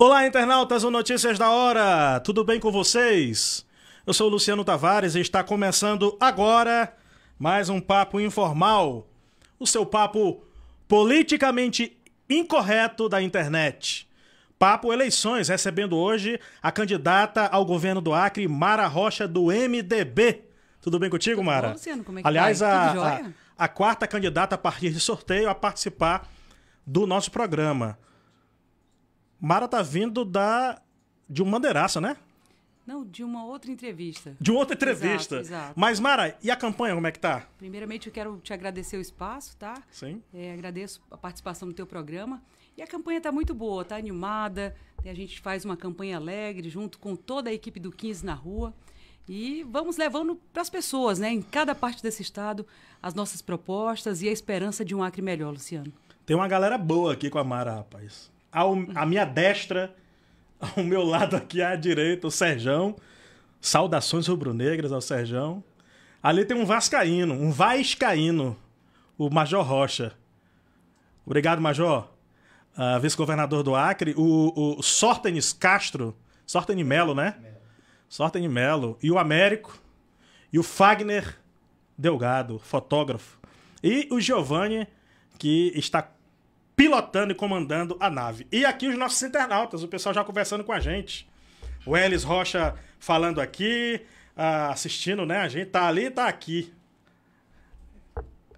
Olá, internautas do Notícias da Hora! Tudo bem com vocês? Eu sou o Luciano Tavares e está começando agora mais um papo informal. O seu papo politicamente incorreto da internet. Papo Eleições, recebendo hoje a candidata ao governo do Acre, Mara Rocha, do MDB. Tudo bem contigo, Mara? Bom, Luciano, como é que Aliás, a, a, a quarta candidata a partir de sorteio a participar do nosso programa. Mara tá vindo da de um Mandeiraça, né? Não, de uma outra entrevista. De outra entrevista. Exato, exato. Mas, Mara, e a campanha, como é que tá? Primeiramente, eu quero te agradecer o espaço, tá? Sim. É, agradeço a participação do teu programa. E a campanha tá muito boa, tá animada. A gente faz uma campanha alegre junto com toda a equipe do 15 na rua. E vamos levando para as pessoas, né, em cada parte desse estado, as nossas propostas e a esperança de um Acre melhor, Luciano. Tem uma galera boa aqui com a Mara, rapaz ao, à minha destra, ao meu lado aqui à direita, o Serjão. Saudações rubro-negras ao Serjão. Ali tem um vascaíno, um vascaíno, o Major Rocha. Obrigado, Major. Uh, Vice-governador do Acre, o, o Castro, Sortenis Melo, né? Sortenis Melo. E o Américo. E o Fagner Delgado, fotógrafo. E o Giovanni, que está pilotando e comandando a nave. E aqui os nossos internautas, o pessoal já conversando com a gente. O Elis Rocha falando aqui, ah, assistindo, né? A gente tá ali, tá aqui.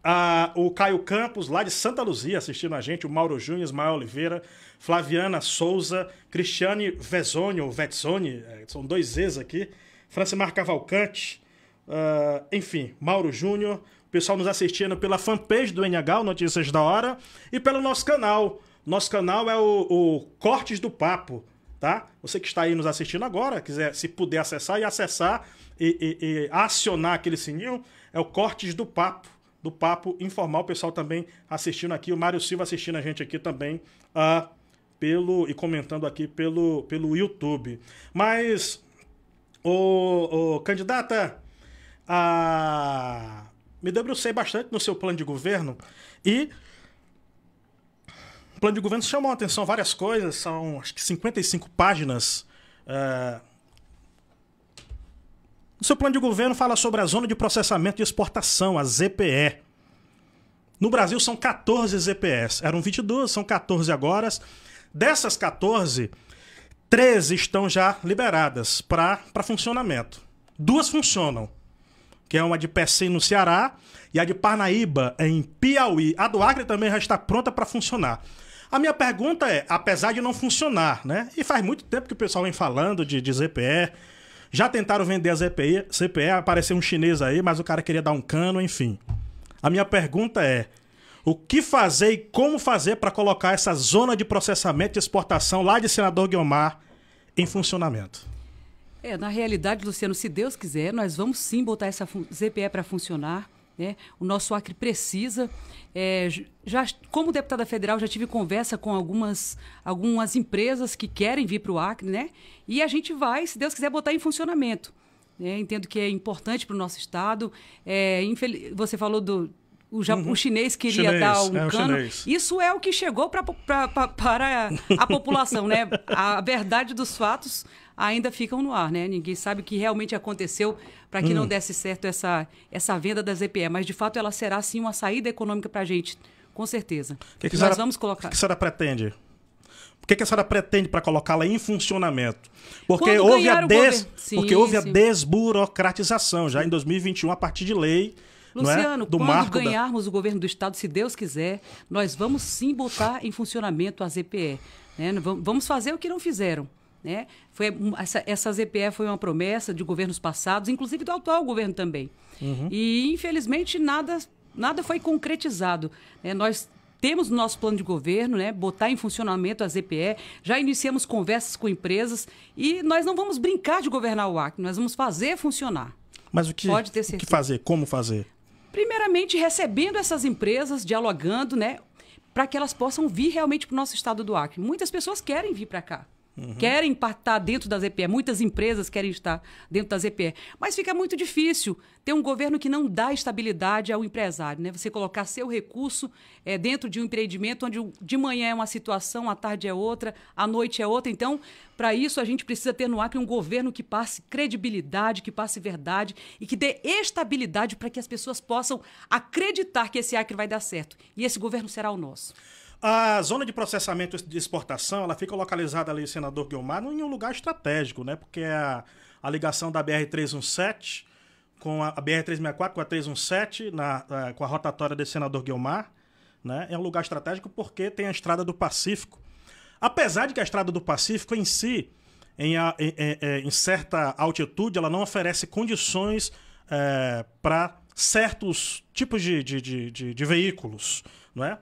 Ah, o Caio Campos, lá de Santa Luzia, assistindo a gente, o Mauro Júnior, Ismael Oliveira, Flaviana Souza, Cristiane Vezoni, ou Vezoni é, são dois Z's aqui, Francimar Cavalcante, ah, enfim, Mauro Júnior, pessoal nos assistindo pela fanpage do NH, Notícias da Hora, e pelo nosso canal. Nosso canal é o, o Cortes do Papo, tá? Você que está aí nos assistindo agora, quiser, se puder acessar e acessar e, e, e acionar aquele sininho, é o Cortes do Papo do papo informal. O pessoal também assistindo aqui, o Mário Silva assistindo a gente aqui também uh, pelo e comentando aqui pelo, pelo YouTube. Mas, o, o candidata, a, me debrucei bastante no seu plano de governo e o plano de governo chamou a atenção várias coisas, são acho que 55 páginas. Uh... O seu plano de governo fala sobre a Zona de Processamento e Exportação, a ZPE. No Brasil são 14 ZPEs, eram 22, são 14 agora. Dessas 14, 13 estão já liberadas para funcionamento. Duas funcionam, que é uma de Pecém no Ceará, e a de Parnaíba, em Piauí. A do Acre também já está pronta para funcionar. A minha pergunta é, apesar de não funcionar, né? E faz muito tempo que o pessoal vem falando de, de ZPE, já tentaram vender a ZPE, CPE, apareceu um chinês aí, mas o cara queria dar um cano, enfim. A minha pergunta é, o que fazer e como fazer para colocar essa zona de processamento e exportação lá de Senador Guiomar em funcionamento? É, na realidade, Luciano, se Deus quiser, nós vamos sim botar essa ZPE para funcionar. Né? O nosso Acre precisa. É, já, como deputada federal, já tive conversa com algumas, algumas empresas que querem vir para o Acre, né? E a gente vai, se Deus quiser, botar em funcionamento. Né? Entendo que é importante para o nosso estado. É, infel... Você falou do o, ja... uhum. o, chinês queria chinês, dar é, um é cano. Chinês. Isso é o que chegou pra, pra, pra, para a população, né? A verdade dos fatos, ainda ficam no ar, né? Ninguém sabe o que realmente aconteceu para que hum. não desse certo essa, essa venda das EPE, mas de fato ela será sim uma saída econômica para a gente, com certeza. Que que Nós senhora, vamos colocar. O que a senhora pretende? O que, que a senhora pretende para colocá-la em funcionamento? Porque houve, a, des... sim, Porque houve a desburocratização já em 2021, a partir de lei. É? Luciano, é? quando Marco ganharmos da... o governo do Estado, se Deus quiser, nós vamos sim botar em funcionamento a ZPE. Né? Vamos fazer o que não fizeram. Né? Foi, essa, essa ZPE foi uma promessa de governos passados, inclusive do atual governo também. Uhum. E, infelizmente, nada, nada foi concretizado. Né? Nós temos no nosso plano de governo, né, botar em funcionamento a ZPE, já iniciamos conversas com empresas e nós não vamos brincar de governar o Acre, nós vamos fazer funcionar. Mas o que, Pode ter o que fazer? Como fazer? Primeiramente, recebendo essas empresas, dialogando, né, para que elas possam vir realmente para o nosso estado do Acre. Muitas pessoas querem vir para cá. Uhum. Querem estar dentro das ZPE. Muitas empresas querem estar dentro das ZPE. Mas fica muito difícil ter um governo que não dá estabilidade ao empresário. Né? Você colocar seu recurso é, dentro de um empreendimento onde de manhã é uma situação, à tarde é outra, à noite é outra. Então, para isso, a gente precisa ter no Acre um governo que passe credibilidade, que passe verdade e que dê estabilidade para que as pessoas possam acreditar que esse Acre vai dar certo. E esse governo será o nosso. A zona de processamento de exportação, ela fica localizada ali, senador Guilmar, em um lugar estratégico, né? Porque a, a ligação da BR-317 com a, BR-364, com a 317, na, com a rotatória de senador Guilmar, né? É um lugar estratégico porque tem a Estrada do Pacífico. Apesar de que a Estrada do Pacífico em si, em, a, em, em, é, em certa altitude, ela não oferece condições é, para certos tipos de, de, de, de, veículos, não é?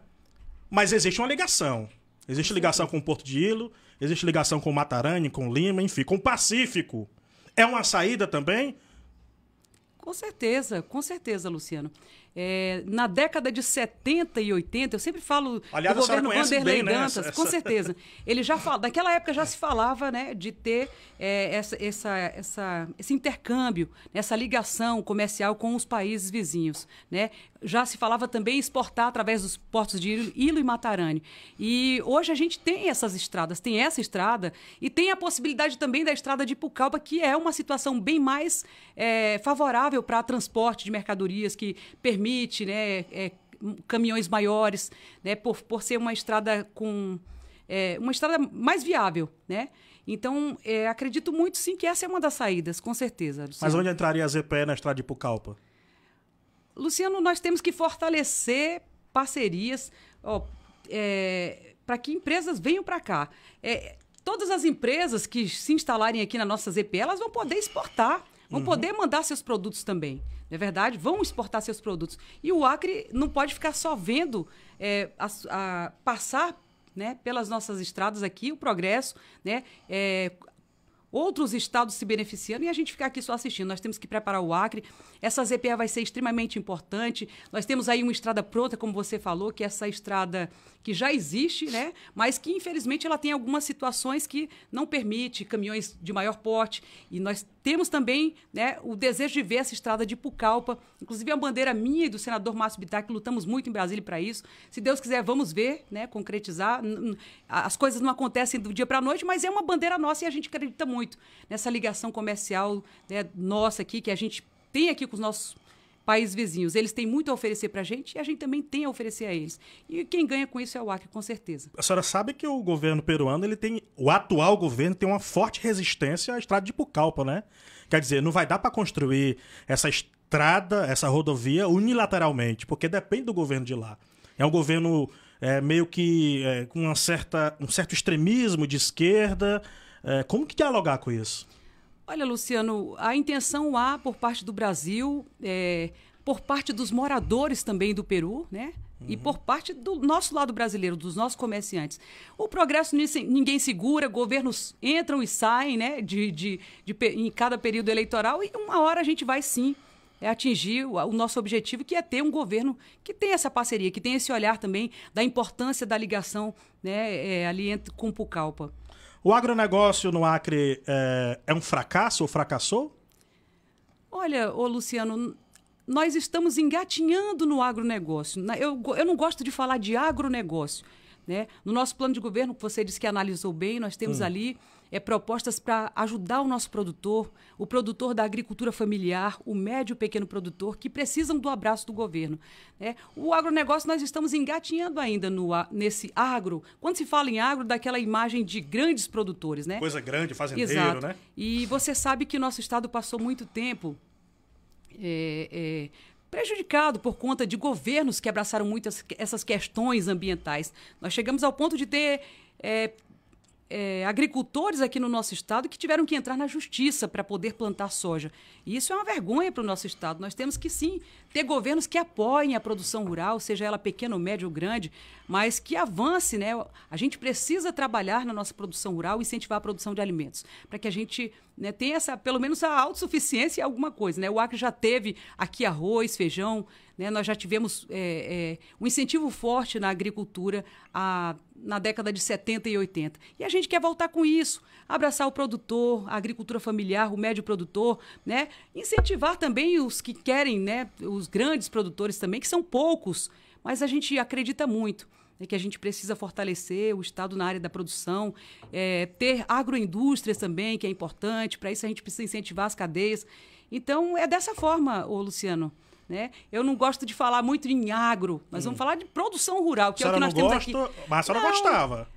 Mas existe uma ligação. Existe ligação com o Porto de Ilo, existe ligação com o Matarani, com Lima, enfim, com o Pacífico. É uma saída também? Com certeza, com certeza, Luciano. É, na década de 70 e 80, eu sempre falo Aliás, do governo Vanderlei bem, né? Dantas, essa, com certeza. Ele já fala, naquela época já se falava né, de ter é, essa, essa, essa, esse intercâmbio, essa ligação comercial com os países vizinhos. Né? já se falava também exportar através dos portos de Ilo e Matarani. E hoje a gente tem essas estradas, tem essa estrada e tem a possibilidade também da estrada de Pucalpa, que é uma situação bem mais é, favorável para transporte de mercadorias, que permite né, é, caminhões maiores, né, por, por ser uma estrada com é, uma estrada mais viável, né? Então, acredito muito sim que essa é uma das saídas, com certeza. Mas onde entraria a ZPE na estrada de Pucalpa? Luciano, nós temos que fortalecer parcerias é, para que empresas venham para cá. É, todas as empresas que se instalarem aqui na nossa ZP, elas vão poder exportar, vão uhum. poder mandar seus produtos também. Não é verdade? Vão exportar seus produtos. E o Acre não pode ficar só vendo é, a, a, passar né, pelas nossas estradas aqui, o progresso, né, é, outros estados se beneficiando e a gente ficar aqui só assistindo. Nós temos que preparar o Acre. Essa ZPA vai ser extremamente importante. Nós temos aí uma estrada pronta, como você falou, que é essa estrada que já existe, né? Mas que infelizmente ela tem algumas situações que não permite caminhões de maior porte e nós temos também, né, o desejo de ver essa estrada de Pucalpa inclusive é a bandeira minha e do senador Márcio Bittar, lutamos muito em Brasília para isso. Se Deus quiser, vamos ver, né, concretizar. As coisas não acontecem do dia para a noite, mas é uma bandeira nossa e a gente acredita muito muito nessa ligação comercial né, nossa aqui, que a gente tem aqui com os nossos países vizinhos. Eles têm muito a oferecer para a gente e a gente também tem a oferecer a eles. E quem ganha com isso é o Acre, com certeza. A senhora sabe que o governo peruano, ele tem, o atual governo tem uma forte resistência à estrada de Pucallpa, né? Quer dizer, não vai dar para construir essa estrada, essa rodovia unilateralmente, porque depende do governo de lá. É um governo é, meio que é, com uma certa, um certo extremismo de esquerda, é, como que dialogar com isso? Olha, Luciano, a intenção há por parte do Brasil, é, por parte dos moradores também do Peru, né? Uhum. E por parte do nosso lado brasileiro, dos nossos comerciantes. O progresso ninguém segura, governos entram e saem né, de, de, de, de em cada período eleitoral e uma hora a gente vai sim é, atingir o, nosso objetivo, que é ter um governo que tenha essa parceria, que tenha esse olhar também da importância da ligação né, é, ali entre, com Pucalpa. O agronegócio no Acre é, é um fracasso ou fracassou? Olha, ô Luciano, nós estamos engatinhando no agronegócio. Né? Eu, eu não gosto de falar de agronegócio. Né? No nosso plano de governo, que você disse que analisou bem, nós temos hum. ali é, propostas para ajudar o nosso produtor, o produtor da agricultura familiar, o médio e pequeno produtor, que precisam do abraço do governo. Né? O agronegócio, nós estamos engatinhando ainda no, nesse agro. Quando se fala em agro, daquela imagem de grandes produtores, né? Coisa grande, fazendeiro, Exato. né? E você sabe que nosso estado passou muito tempo. É, é, prejudicado por conta de governos que abraçaram muitas essas questões ambientais. Nós chegamos ao ponto de ter é, é, agricultores aqui no nosso estado que tiveram que entrar na justiça para poder plantar soja. E isso é uma vergonha para o nosso estado. Nós temos que sim ter governos que apoiem a produção rural, seja ela pequena, média ou grande, mas que avance, né? A gente precisa trabalhar na nossa produção rural, incentivar a produção de alimentos, para que a gente né, tenha essa, pelo menos a autossuficiência e alguma coisa, né? O Acre já teve aqui arroz, feijão, né? Nós já tivemos é, é, um incentivo forte na agricultura a, na década de 70 e 80. E a gente quer voltar com isso, abraçar o produtor, a agricultura familiar, o médio produtor, né? incentivar também os que querem, né? os grandes produtores também, que são poucos, mas a gente acredita muito é que a gente precisa fortalecer o Estado na área da produção, é, ter agroindústrias também, que é importante, para isso a gente precisa incentivar as cadeias. Então, é dessa forma, ô Luciano. Né? Eu não gosto de falar muito em agro, mas hum. vamos falar de produção rural, que é o que nós temos gosta, aqui. Mas a senhora não, gostava.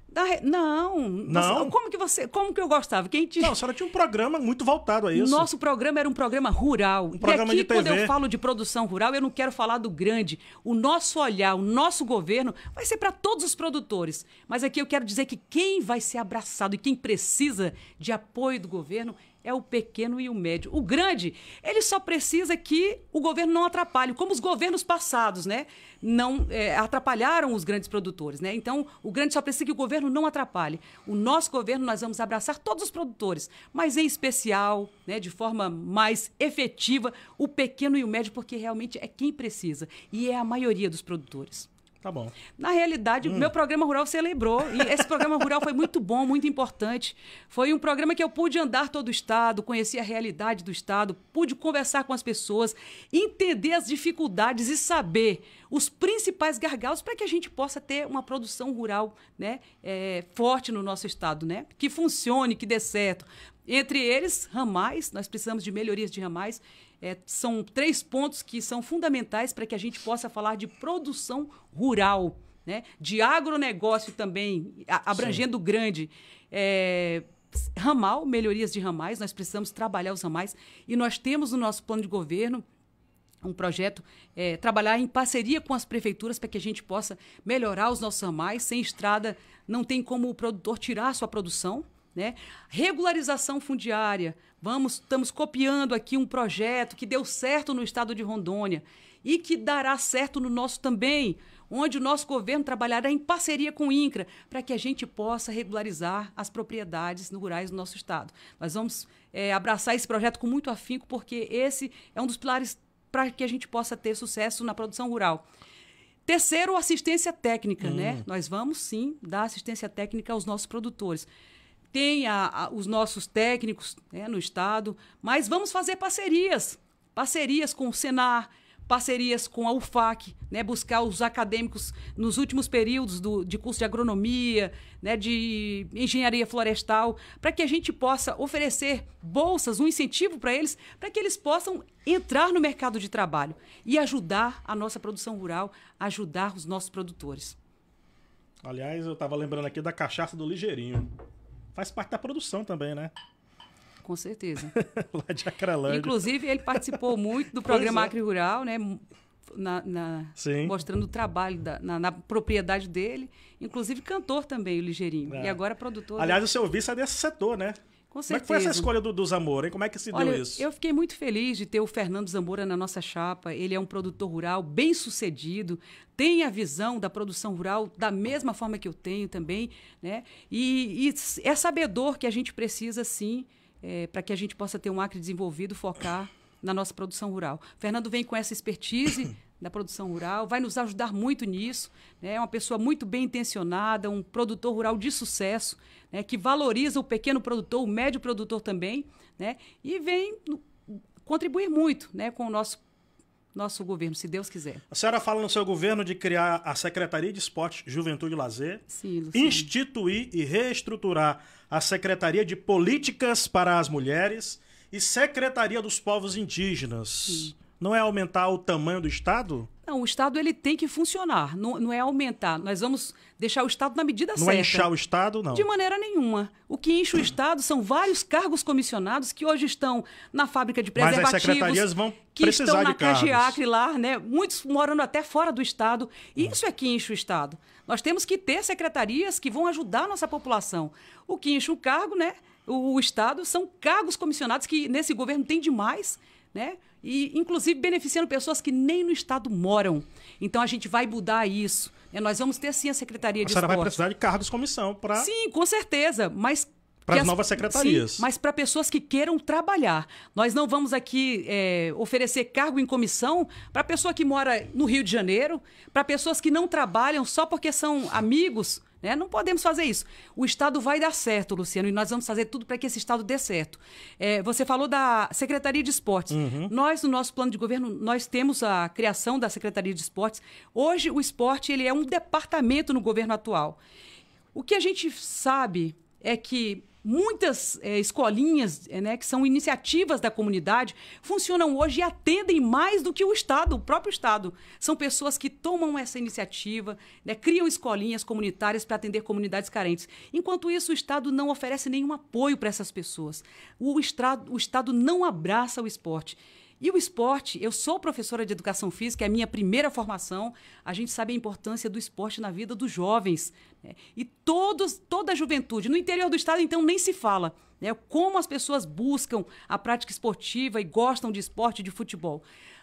não, não. Você, como que você, como que eu gostava? Quem te... Não, a senhora tinha um programa muito voltado a isso. Nosso programa era um programa rural. Um programa e aqui, quando eu falo de produção rural, eu não quero falar do grande. O nosso olhar, o nosso governo vai ser para todos os produtores. Mas aqui eu quero dizer que quem vai ser abraçado e quem precisa de apoio do governo é o pequeno e o médio. O grande, ele só precisa que o governo não atrapalhe, como os governos passados, né? Não é, atrapalharam os grandes produtores, né? Então, o grande só precisa que o governo não atrapalhe. O nosso governo, nós vamos abraçar todos os produtores, mas em especial, né, de forma mais efetiva, o pequeno e o médio, porque realmente é quem precisa e é a maioria dos produtores. Tá bom. Na realidade, hum. meu programa rural celebrou. E esse programa rural foi muito bom, muito importante. Foi um programa que eu pude andar todo o estado, conhecer a realidade do estado, pude conversar com as pessoas, entender as dificuldades e saber os principais gargalos para que a gente possa ter uma produção rural né, é, forte no nosso estado, né? Que funcione, que dê certo. Entre eles, ramais, nós precisamos de melhorias de ramais é, são três pontos que são fundamentais para que a gente possa falar de produção rural, né? de agronegócio também, a, abrangendo Sim. grande. É, ramal, melhorias de ramais, nós precisamos trabalhar os ramais e nós temos no nosso plano de governo um projeto, é, trabalhar em parceria com as prefeituras para que a gente possa melhorar os nossos ramais. Sem estrada, não tem como o produtor tirar a sua produção. Né? Regularização fundiária. Vamos, estamos copiando aqui um projeto que deu certo no estado de Rondônia e que dará certo no nosso também, onde o nosso governo trabalhará em parceria com o INCRA para que a gente possa regularizar as propriedades rurais do nosso estado. Nós vamos é, abraçar esse projeto com muito afinco, porque esse é um dos pilares para que a gente possa ter sucesso na produção rural. Terceiro, assistência técnica, né? hum. né? Nós vamos sim dar assistência técnica aos nossos produtores tem a, a, os nossos técnicos né, no Estado, mas vamos fazer parcerias. Parcerias com o Senar, parcerias com a UFAC, né, buscar os acadêmicos nos últimos períodos do, de curso de agronomia, né, de engenharia florestal, para que a gente possa oferecer bolsas, um incentivo para eles, para que eles possam entrar no mercado de trabalho e ajudar a nossa produção rural, ajudar os nossos produtores. Aliás, eu estava lembrando aqui da cachaça do Ligeirinho. Faz parte da produção também, né? Com certeza. Lá de Acrelândia. Inclusive, ele participou muito do programa é. Acre Rural, né? Na, na, mostrando o trabalho da, na, na, propriedade dele. Inclusive cantor também, o Ligeirinho. É. E agora produtor. Aliás, o seu vice é desse setor, né? Com certeza. É que foi essa escolha do, do Zamora, hein? Como é que se Olha, deu isso? Eu fiquei muito feliz de ter o Fernando Zamora na nossa chapa. Ele é um produtor rural bem sucedido, tem a visão da produção rural da mesma forma que eu tenho também, né? E, e é sabedor que a gente precisa, sim, é, para que a gente possa ter um Acre desenvolvido, focar na nossa produção rural. Fernando vem com essa expertise da produção rural, vai nos ajudar muito nisso. Né? É uma pessoa muito bem intencionada, um produtor rural de sucesso, né? que valoriza o pequeno produtor, o médio produtor também, né? e vem contribuir muito né? com o nosso nosso governo, se Deus quiser. A senhora fala no seu governo de criar a Secretaria de Esporte, Juventude e Lazer, sim, instituir e reestruturar a Secretaria de Políticas para as Mulheres e Secretaria dos Povos Indígenas. Sim não é aumentar o tamanho do Estado? Não, o Estado ele tem que funcionar, não, não é aumentar. Nós vamos deixar o Estado na medida não é certa. Não é inchar o Estado, não? De maneira nenhuma. O que enche o Estado são vários cargos comissionados que hoje estão na fábrica de preservativos. Mas as secretarias vão que estão na Cagiacre lá, né? Muitos morando até fora do Estado. E isso é que enche o Estado. Nós temos que ter secretarias que vão ajudar a nossa população. O que enche o cargo, né? O, o Estado são cargos comissionados que nesse governo tem demais, né? e inclusive beneficiando pessoas que nem no estado moram. Então a gente vai mudar isso. É, nós vamos ter sim a Secretaria a de Esporte. A senhora vai precisar de cargos comissão para. Sim, com certeza. Mas para as novas secretarias. Sim, mas para pessoas que queiram trabalhar. Nós não vamos aqui é, oferecer cargo em comissão para pessoa que mora no Rio de Janeiro, para pessoas que não trabalham só porque são amigos né? Não podemos fazer isso. O Estado vai dar certo, Luciano, e nós vamos fazer tudo para que esse Estado dê certo. É, você falou da Secretaria de Esportes. Uhum. Nós, no nosso plano de governo, nós temos a criação da Secretaria de Esportes. Hoje, o esporte ele é um departamento no governo atual. O que a gente sabe é que Muitas é, escolinhas, é, né, que são iniciativas da comunidade, funcionam hoje e atendem mais do que o Estado, o próprio Estado. São pessoas que tomam essa iniciativa, né, criam escolinhas comunitárias para atender comunidades carentes. Enquanto isso, o Estado não oferece nenhum apoio para essas pessoas. O, estrado, o Estado não abraça o esporte. E o esporte, eu sou professora de educação física, é a minha primeira formação. A gente sabe a importância do esporte na vida dos jovens. Né? E todos, toda a juventude, no interior do estado, então, nem se fala. Né? Como as pessoas buscam a prática esportiva e gostam de esporte de futebol.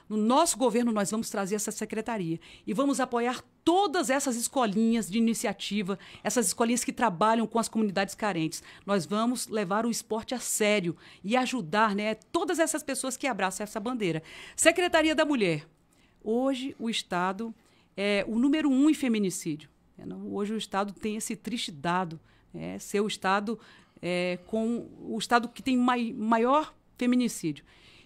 No nosso governo, nós vamos trazer essa secretaria e vamos apoiar todas essas escolinhas de iniciativa, essas escolinhas que trabalham com as comunidades carentes. Nós vamos levar o esporte a sério e ajudar né, todas essas pessoas que abraçam essa bandeira. Secretaria da Mulher. Hoje, o Estado é o número um em feminicídio. É, hoje, o Estado tem esse triste dado. é, Ser o Estado é, com o Estado que tem mai, maior feminicídio.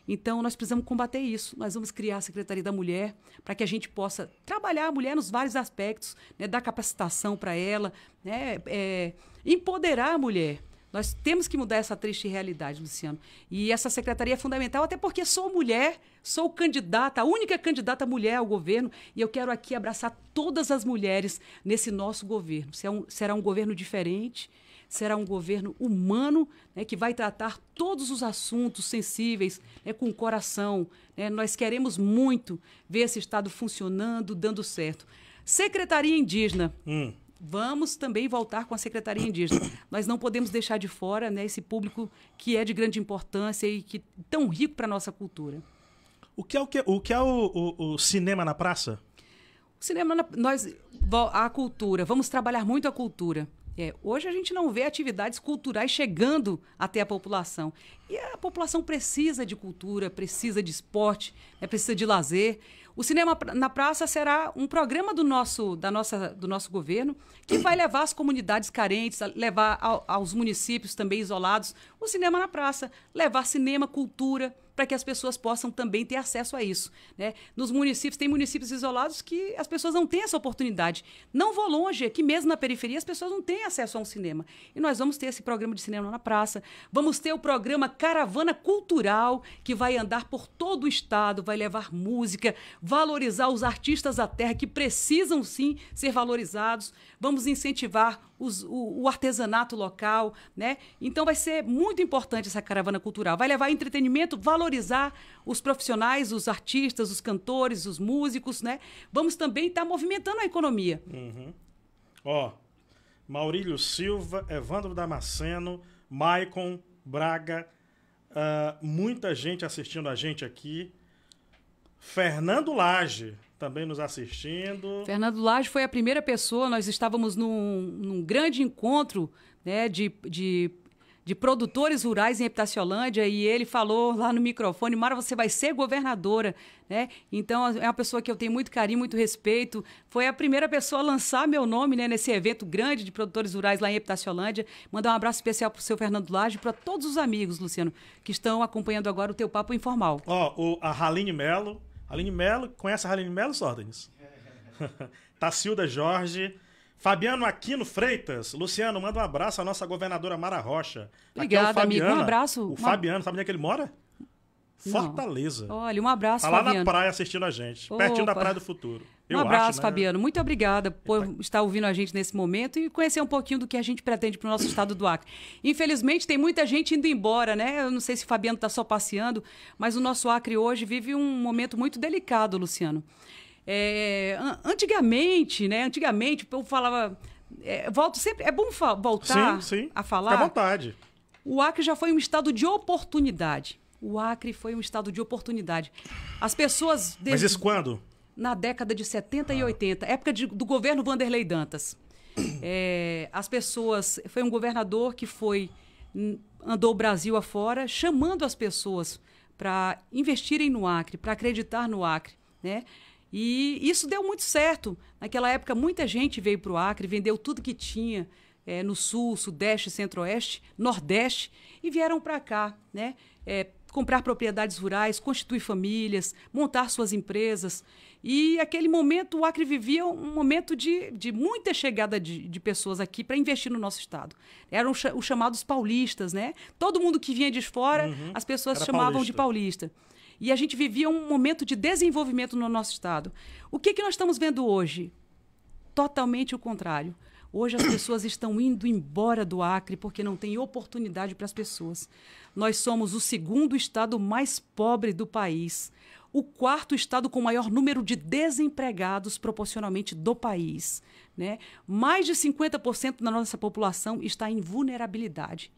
Então, nós precisamos combater isso. Nós vamos criar a Secretaria da Mulher para que a gente possa trabalhar a mulher nos vários aspectos, né? dar capacitação para ela, né? É, empoderar a mulher. Nós temos que mudar essa triste realidade, Luciano. E essa secretaria é fundamental, até porque sou mulher, sou candidata, a única candidata mulher ao governo, e eu quero aqui abraçar todas as mulheres nesse nosso governo. Será um, será um governo diferente, será um governo humano né, que vai tratar todos os assuntos sensíveis né, com o coração. Né? Nós queremos muito ver esse Estado funcionando, dando certo. Secretaria Indígena. Hum. Vamos também voltar com a Secretaria Indígena. Nós não podemos deixar de fora né, esse público que é de grande importância e que tão rico para a nossa cultura. O que é o, que, o, que é o, o, o cinema na praça? O cinema, nós, a cultura, vamos trabalhar muito a cultura. É, hoje a gente não vê atividades culturais chegando até a população. E a população precisa de cultura, precisa de esporte, né, precisa de lazer. O Cinema na Praça será um programa do nosso, da nossa, do nosso governo que vai levar as comunidades carentes, levar ao, aos municípios também isolados o Cinema na Praça, levar cinema, cultura, para que as pessoas possam também ter acesso a isso. Né? Nos municípios, tem municípios isolados que as pessoas não têm essa oportunidade. Não vou longe, aqui mesmo na periferia, as pessoas não têm acesso a um cinema. E nós vamos ter esse programa de cinema na praça, vamos ter o programa Caravana Cultural, que vai andar por todo o estado, vai levar música, valorizar os artistas da terra que precisam sim ser valorizados. Vamos incentivar os, o, o, artesanato local, né? Então vai ser muito importante essa caravana cultural. Vai levar entretenimento, valorizar os profissionais, os artistas, os cantores, os músicos, né? Vamos também estar tá movimentando a economia. Uhum. Ó, Maurílio Silva, Evandro Damasceno, Maicon Braga, uh, muita gente assistindo a gente aqui. Fernando Lage também nos assistindo. Fernando Lage foi a primeira pessoa, nós estávamos num, num grande encontro né, de, de, de, produtores rurais em Epitaciolândia e ele falou lá no microfone, Mara, você vai ser governadora. Né? Então, é uma pessoa que eu tenho muito carinho, muito respeito. Foi a primeira pessoa a lançar meu nome né, nesse evento grande de produtores rurais lá em Epitaciolândia. Mandar um abraço especial para o seu Fernando Lage e para todos os amigos, Luciano, que estão acompanhando agora o teu Papo Informal. Ó, oh, a Raline Melo Aline Melo, conhece a Aline Melo, Sordens? Tacilda Jorge. Fabiano Aquino Freitas. Luciano, manda um abraço à nossa governadora Mara Rocha. É Obrigada, é Fabiano, amigo. Um abraço. O Fabiano, sabe onde é que ele mora? Fortaleza. Não. Olha, um abraço, Tá lá Fabiano. na praia assistindo a gente. Opa. Pertinho da Praia do Futuro. Eu um abraço, acho, né? Fabiano. Muito obrigada por tá... estar ouvindo a gente nesse momento e conhecer um pouquinho do que a gente pretende para o nosso estado do Acre. Infelizmente, tem muita gente indo embora, né? Eu não sei se o Fabiano está só passeando, mas o nosso Acre hoje vive um momento muito delicado, Luciano. É, antigamente, né? Antigamente, eu falava. É, volto sempre. É bom voltar sim, sim. a falar. Fica à vontade. O Acre já foi um estado de oportunidade. O Acre foi um estado de oportunidade. As pessoas. Desde... Mas isso quando? na década de 70 ah. e 80, época de, do governo Vanderlei Dantas. É, as pessoas. Foi um governador que foi. andou o Brasil afora, chamando as pessoas para investirem no Acre, para acreditar no Acre. Né? E isso deu muito certo. Naquela época, muita gente veio para o Acre, vendeu tudo que tinha é, no Sul, Sudeste, Centro-Oeste, Nordeste, e vieram para cá, né? É, comprar propriedades rurais, constituir famílias, montar suas empresas. E aquele momento, o Acre vivia um momento de, de muita chegada de, de pessoas aqui para investir no nosso estado. Eram os chamados paulistas, né? Todo mundo que vinha de fora, uhum, as pessoas chamavam paulista. de paulista. E a gente vivia um momento de desenvolvimento no nosso estado. O que, que nós estamos vendo hoje? Totalmente o contrário. Hoje as pessoas estão indo embora do Acre porque não tem oportunidade para as pessoas. Nós somos o segundo estado mais pobre do país o quarto estado com maior número de desempregados proporcionalmente do país. Né? Mais de 50% da nossa população está em vulnerabilidade.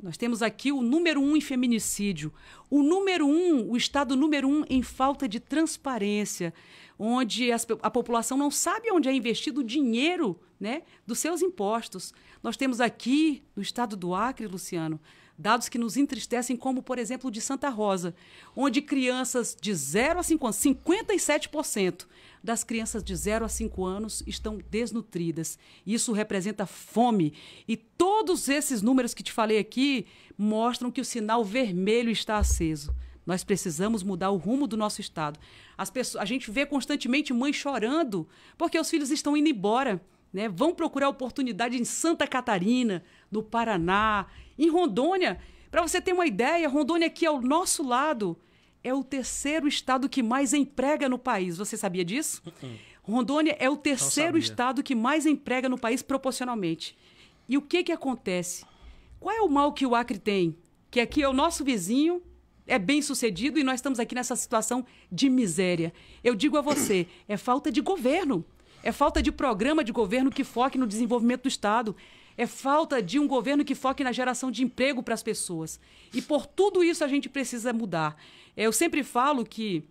Nós temos aqui o número um em feminicídio, o número um, o estado número um em falta de transparência, onde as, a população não sabe onde é investido o dinheiro né, dos seus impostos. Nós temos aqui, no estado do Acre, Luciano, dados que nos entristecem, como, por exemplo, o de Santa Rosa, onde crianças de 0 a 5 anos, 57% das crianças de 0 a 5 anos estão desnutridas. Isso representa fome. E todos esses números que te falei aqui mostram que o sinal vermelho está aceso. Nós precisamos mudar o rumo do nosso estado. As pessoas, a gente vê constantemente mães chorando porque os filhos estão indo embora, né? Vão procurar oportunidade em Santa Catarina, no Paraná, em Rondônia, para você ter uma ideia, Rondônia aqui ao nosso lado é o terceiro estado que mais emprega no país. Você sabia disso? Hum, hum. Rondônia é o terceiro estado que mais emprega no país proporcionalmente. E o que que acontece? Qual é o mal que o Acre tem? Que aqui é o nosso vizinho, é bem sucedido e nós estamos aqui nessa situação de miséria. Eu digo a você, é falta de governo. É falta de programa de governo que foque no desenvolvimento do Estado é falta de um governo que foque na geração de emprego para as pessoas. E por tudo isso a gente precisa mudar. Eu sempre falo que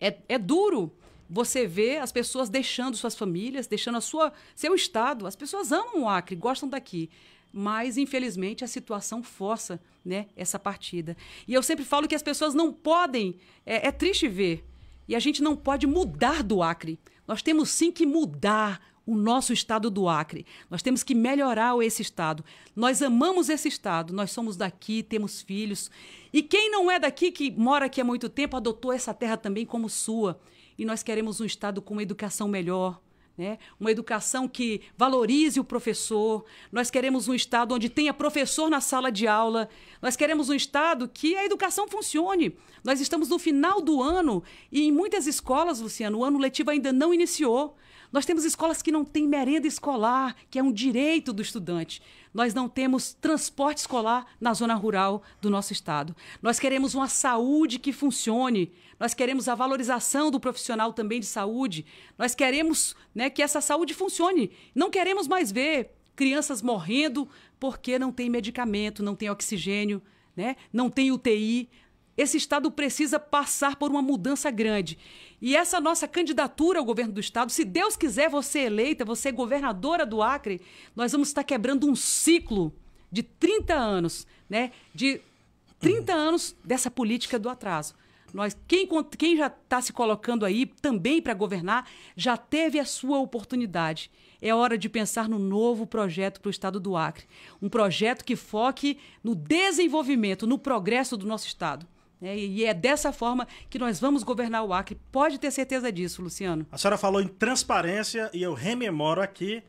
é, é duro você ver as pessoas deixando suas famílias, deixando a sua, seu estado. As pessoas amam o Acre, gostam daqui. Mas, infelizmente, a situação força né, essa partida. E eu sempre falo que as pessoas não podem. É, é triste ver. E a gente não pode mudar do Acre. Nós temos sim que mudar o nosso estado do Acre. Nós temos que melhorar esse estado. Nós amamos esse estado, nós somos daqui, temos filhos. E quem não é daqui, que mora aqui há muito tempo, adotou essa terra também como sua. E nós queremos um estado com uma educação melhor. Né? Uma educação que valorize o professor. Nós queremos um Estado onde tenha professor na sala de aula. Nós queremos um Estado que a educação funcione. Nós estamos no final do ano e em muitas escolas, Luciano, o ano letivo ainda não iniciou. Nós temos escolas que não têm merenda escolar, que é um direito do estudante. Nós não temos transporte escolar na zona rural do nosso estado. Nós queremos uma saúde que funcione. Nós queremos a valorização do profissional também de saúde. Nós queremos né, que essa saúde funcione. Não queremos mais ver crianças morrendo porque não tem medicamento, não tem oxigênio, né? não tem UTI, esse Estado precisa passar por uma mudança grande. E essa nossa candidatura ao governo do Estado, se Deus quiser você eleita, você governadora do Acre, nós vamos estar quebrando um ciclo de 30 anos, né? De 30 anos dessa política do atraso. Nós, quem, quem já está se colocando aí também para governar já teve a sua oportunidade. É hora de pensar no novo projeto para o Estado do Acre. Um projeto que foque no desenvolvimento, no progresso do nosso Estado. Né? e é dessa forma que nós vamos governar o Acre. Pode ter certeza disso, Luciano. A senhora falou em transparência e eu rememoro aqui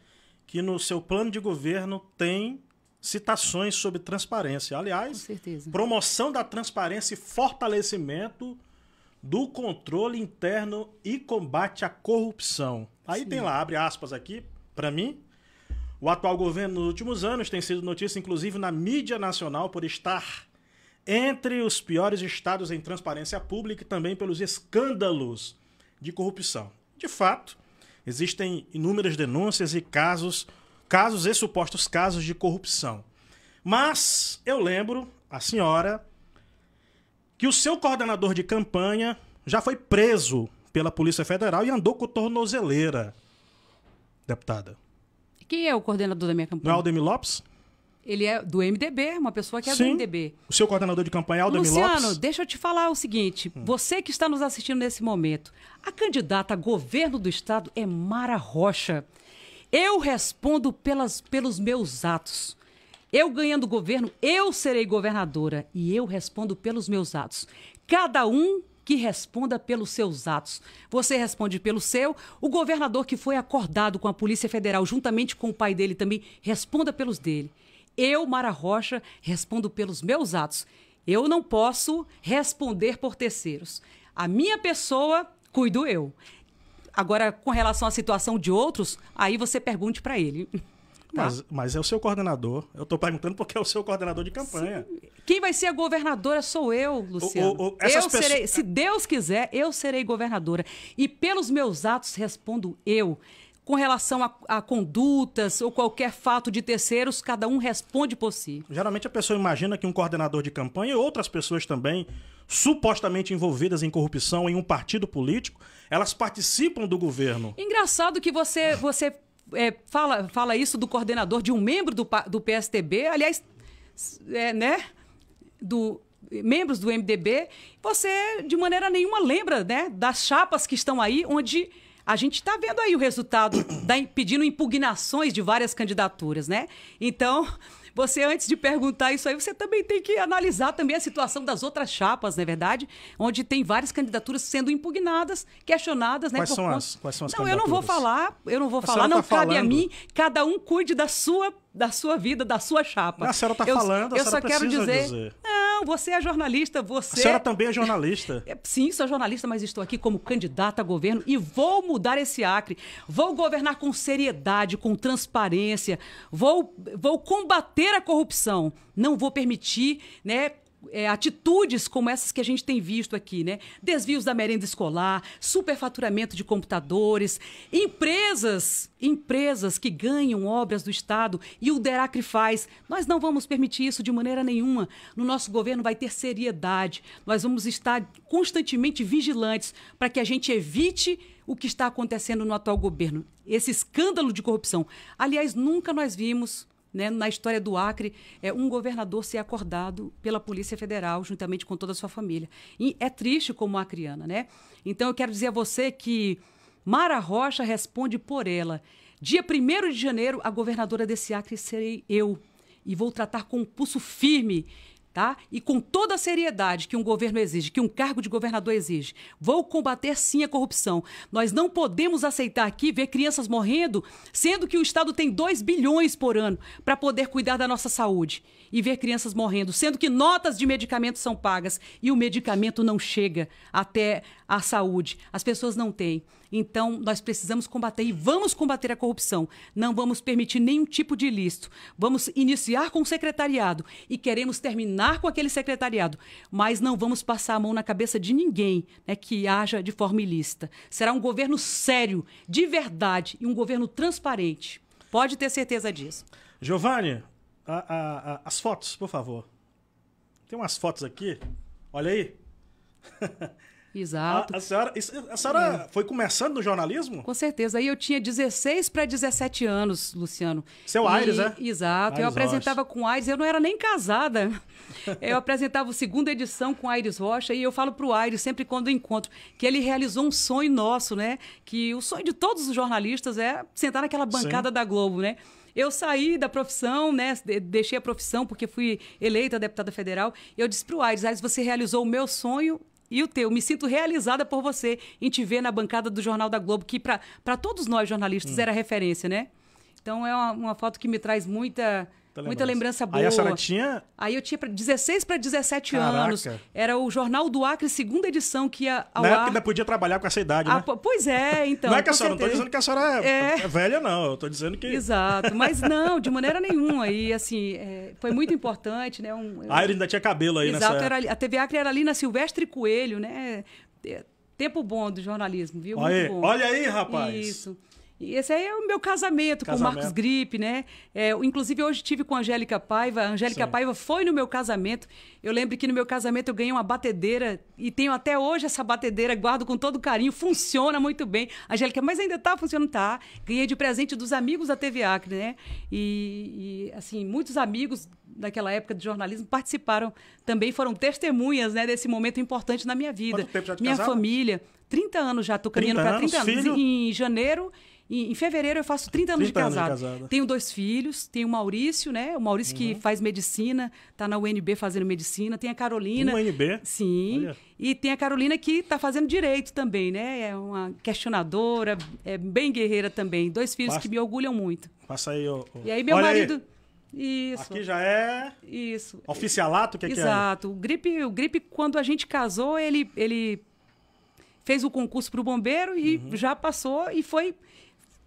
que no seu plano de governo tem citações sobre transparência. Aliás, promoção da transparência e fortalecimento do controle interno e combate à corrupção. Aí Sim. tem lá, abre aspas aqui, para mim. O atual governo nos últimos anos tem sido notícia, inclusive na mídia nacional, por estar entre os piores estados em transparência pública e também pelos escândalos de corrupção. De fato, existem inúmeras denúncias e casos, casos e supostos casos de corrupção. Mas eu lembro a senhora que o seu coordenador de campanha já foi preso pela Polícia Federal e andou com tornozeleira, deputada. Quem é o coordenador da minha campanha? Não é Aldemir Lopes? ele é do MDB, uma pessoa que é Sim. do MDB. O seu coordenador de campanha, Aldo Luciano, Lopes. deixa eu te falar o seguinte. Hum. Você que está nos assistindo nesse momento, a candidata a governo do Estado é Mara Rocha. Eu respondo pelas, pelos meus atos. Eu ganhando o governo, eu serei governadora. E eu respondo pelos meus atos. Cada um que responda pelos seus atos. Você responde pelo seu, o governador que foi acordado com a Polícia Federal, juntamente com o pai dele também, responda pelos dele. Eu, Mara Rocha, respondo pelos meus atos. Eu não posso responder por terceiros. A minha pessoa, cuido eu. Agora, com relação à situação de outros, aí você pergunte para ele. Tá? Mas, mas, é o seu coordenador. Eu estou perguntando porque é o seu coordenador de campanha. Sim. Quem vai ser a governadora sou eu, Luciano. O, o, o, eu pessoas... serei, se Deus quiser, eu serei governadora. E pelos meus atos respondo eu com relação a, a, condutas ou qualquer fato de terceiros, cada um responde por si. Geralmente a pessoa imagina que um coordenador de campanha e outras pessoas também, supostamente envolvidas em corrupção em um partido político, elas participam do governo. Engraçado que você, você é, fala, fala isso do coordenador de um membro do, do PSTB, aliás, é, né? Do, membros do MDB, você de maneira nenhuma lembra né, das chapas que estão aí, onde a gente está vendo aí o resultado da, pedindo impugnações de várias candidaturas, né? Então, você antes de perguntar isso aí, você também tem que analisar também a situação das outras chapas, não é verdade? Onde tem várias candidaturas sendo impugnadas, questionadas, né? Quais, são, conta... as, quais são as não, eu não vou falar, eu não vou a falar, não tá cabe falando. a mim. Cada um cuide da sua, da sua vida, da sua chapa. a senhora está falando, eu, a senhora eu só quero dizer. dizer. Não, é, não, você é jornalista, você. A senhora também é jornalista. É, sim, sou jornalista, mas estou aqui como candidata a governo e vou mudar esse Acre. Vou governar com seriedade, com transparência. Vou, vou combater a corrupção. Não vou permitir né, é, atitudes como essas que a gente tem visto aqui, né? Desvios da merenda escolar, superfaturamento de computadores, empresas, empresas que ganham obras do Estado e o DERACRE faz. Nós não vamos permitir isso de maneira nenhuma. No nosso governo vai ter seriedade. Nós vamos estar constantemente vigilantes para que a gente evite o que está acontecendo no atual governo. Esse escândalo de corrupção. Aliás, nunca nós vimos né, na história do Acre, é um governador ser acordado pela Polícia Federal, juntamente com toda a sua família. E é triste como acriana, né? Então eu quero dizer a você que Mara Rocha responde por ela. Dia 1 de janeiro, a governadora desse Acre serei eu. E vou tratar com um pulso firme tá? E com toda a seriedade que um governo exige, que um cargo de governador exige. Vou combater sim a corrupção. Nós não podemos aceitar aqui ver crianças morrendo, sendo que o Estado tem 2 bilhões por ano para poder cuidar da nossa saúde e ver crianças morrendo, sendo que notas de medicamento são pagas e o medicamento não chega até a saúde. As pessoas não têm. Então, nós precisamos combater e vamos combater a corrupção. Não vamos permitir nenhum tipo de ilícito. Vamos iniciar com o secretariado e queremos terminar com aquele secretariado, mas não vamos passar a mão na cabeça de ninguém né, que haja de forma ilícita. Será um governo sério, de verdade e um governo transparente. Pode ter certeza disso. Giovanni, a, a, a, as fotos, por favor. Tem umas fotos aqui. Olha aí. Exato. A, a senhora, a senhora é. foi começando no jornalismo? Com certeza. Aí eu tinha 16 para 17 anos, Luciano. Seu e, Aires, né? Exato. Aires eu apresentava Rocha. com Aires, eu não era nem casada. eu apresentava a segunda edição com Aires Rocha e eu falo para o Aires, sempre quando encontro, que ele realizou um sonho nosso, né? Que o sonho de todos os jornalistas é sentar naquela bancada Sim. da Globo, né? Eu saí da profissão, né? Deixei a profissão porque fui eleita deputada federal. Eu disse para o Aires, Aires, você realizou o meu sonho e o teu. Me sinto realizada por você em te ver na bancada do Jornal da Globo, que para todos nós jornalistas hum. era referência, né? Então é uma, uma foto que me traz muita lembrança. Muita lembrança boa. Aí a senhora tinha. Aí eu tinha 16 para 17 Caraca. anos. Era o Jornal do Acre, segunda edição, que ia ao Na época ar... ainda podia trabalhar com essa idade, ah, né? Pois é, então. Não é que a senhora, não tô dizendo que a senhora é, é, é... velha, não. Eu tô dizendo que. Exato, mas não, de maneira nenhuma. E assim, é... foi muito importante, né? Um, eu... Ah, ele ainda tinha cabelo aí, na Exato, nessa... a TV Acre era ali na Silvestre Coelho, né? É, tempo bom do jornalismo, viu? Olha, aí, olha aí, rapaz. Isso. Esse aí é o meu casamento, casamento. com o Marcos Gripe, né? É, inclusive, hoje tive com a Angélica Paiva. A Angélica Sim. Paiva foi no meu casamento. Eu lembro que no meu casamento eu ganhei uma batedeira e tenho até hoje essa batedeira, guardo com todo carinho, funciona muito bem. Angélica, mas ainda tá funcionando? Tá. Ganhei de presente dos amigos da TV Acre, né? E, e assim, muitos amigos daquela época de jornalismo participaram também, foram testemunhas né, desse momento importante na minha vida. Quanto tempo já te minha família. 30 anos já, estou caminhando para 30 anos. 30 anos. Em janeiro em, em fevereiro eu faço 30 anos, 30 de, casado. anos de Tenho dois filhos, tenho o Maurício, né? O Maurício uhum. que faz medicina, tá na UNB fazendo medicina, tem a Carolina. UNB? Sim. Olha. E tem a Carolina que tá fazendo direito também, né? É uma questionadora, é bem guerreira também. Dois filhos Passa. que me orgulham muito. Passa aí, o. E aí meu Olha marido. Aí. Isso. Aqui já é. Isso. Oficialato, o que, é que é? Exato. O gripe, o gripe, quando a gente casou, ele, ele fez o concurso para o bombeiro e uhum. já passou e foi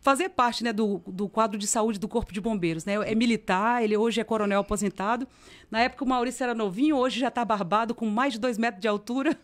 fazer parte né, do, do quadro de saúde do Corpo de Bombeiros. Né? É militar, ele hoje é coronel aposentado. Na época o Maurício era novinho, hoje já está barbado, com mais de dois metros de altura.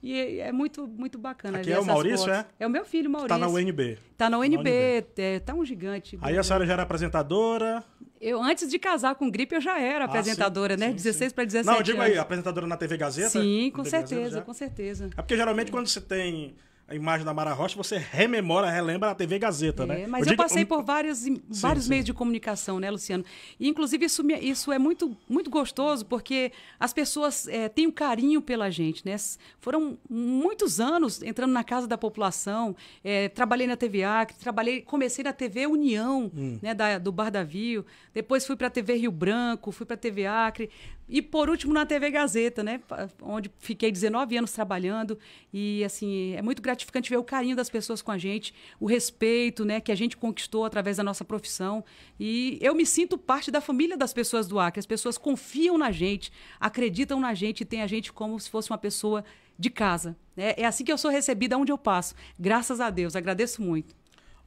E é muito, muito bacana. Aqui é o Maurício, fotos. é? É o meu filho, tá Maurício. Está na UNB. Está na UNB, está é, tá um gigante. Aí a senhora já era apresentadora? Eu, antes de casar com gripe, eu já era ah, apresentadora, sim, né? Sim, 16 para 17 Não, diga aí, apresentadora na TV Gazeta? Sim, com TV certeza, Gazeta, com certeza. É porque geralmente quando você tem a imagem da Mara Rocha, você rememora, relembra a TV Gazeta, é, né? Mas eu, eu passei por vários, sim, vários sim. meios de comunicação, né, Luciano? E, inclusive, isso, isso é muito, muito gostoso, porque as pessoas é, têm um carinho pela gente, né? Foram muitos anos entrando na casa da população, é, trabalhei na TV Acre, trabalhei, comecei na TV União, hum. né, da, do Bar Vio, depois fui para a TV Rio Branco, fui para a TV Acre, e por último na TV Gazeta, né, onde fiquei 19 anos trabalhando e assim, é muito gratificante ver o carinho das pessoas com a gente, o respeito, né, que a gente conquistou através da nossa profissão. E eu me sinto parte da família das pessoas do Acre. As pessoas confiam na gente, acreditam na gente e têm a gente como se fosse uma pessoa de casa. É, é assim que eu sou recebida onde eu passo. Graças a Deus, agradeço muito.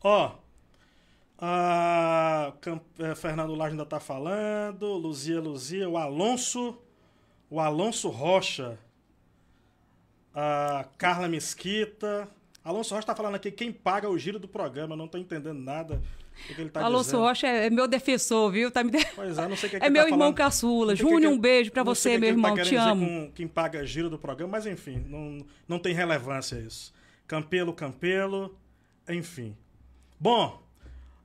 Ó, oh. Ah, eh, Fernando Laje ainda está falando. Luzia, Luzia. O Alonso. O Alonso Rocha. Ah, Carla Mesquita. Alonso Rocha está falando aqui quem paga é o giro do programa. Não estou entendendo nada. que ele tá Alonso dizendo. Rocha é meu defensor, viu? Tá me de... Pois é, não sei o que é, que é meu tá irmão falando. caçula. É Júnior, um beijo para você, que é meu tá irmão. Tá te amo. Com quem paga giro do programa, mas enfim, não, não tem relevância isso. Campelo, Campelo, enfim. Bom,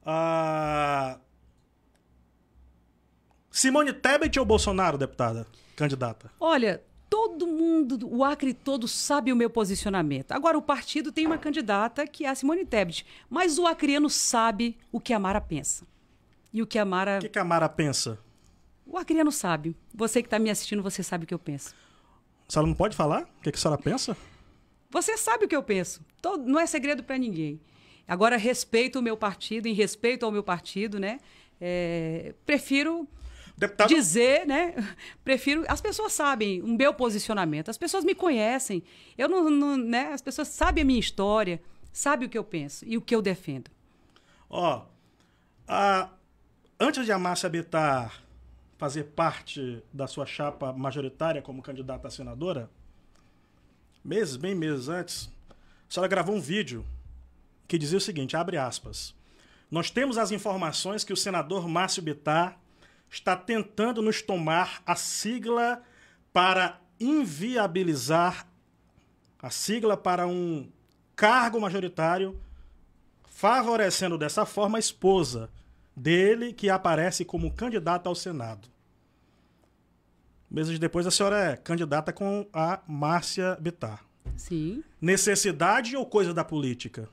ah, Simone Tebet ou Bolsonaro, deputada? Candidata? Olha, todo mundo, o Acre todo sabe o meu posicionamento. Agora, o partido tem uma candidata que é a Simone Tebet, mas o acreano sabe o que a Mara pensa. E o que a Mara. O que, que a Mara pensa? O acreano sabe. Você que está me assistindo, você sabe o que eu penso. A senhora não pode falar? O que, que a senhora pensa? Você sabe o que eu penso. Todo... Não é segredo para ninguém. Agora respeito o meu partido, em respeito ao meu partido, né? É, prefiro Deputado... dizer, né? Prefiro. As pessoas sabem o meu posicionamento, as pessoas me conhecem. Eu não, não né? As pessoas sabem a minha história, sabem o que eu penso e o que eu defendo. Ó, a... antes de Amácia Betar fazer parte da sua chapa majoritária como candidata a senadora, meses, bem meses antes, a senhora gravou um vídeo que dizia o seguinte, abre aspas, nós temos as informações que o senador Márcio Bittar está tentando nos tomar a sigla para inviabilizar a sigla para um cargo majoritário, favorecendo dessa forma a esposa dele, que aparece como candidata ao Senado. Meses depois, a senhora é candidata com a Márcia Bittar. Sim. Necessidade ou coisa da política?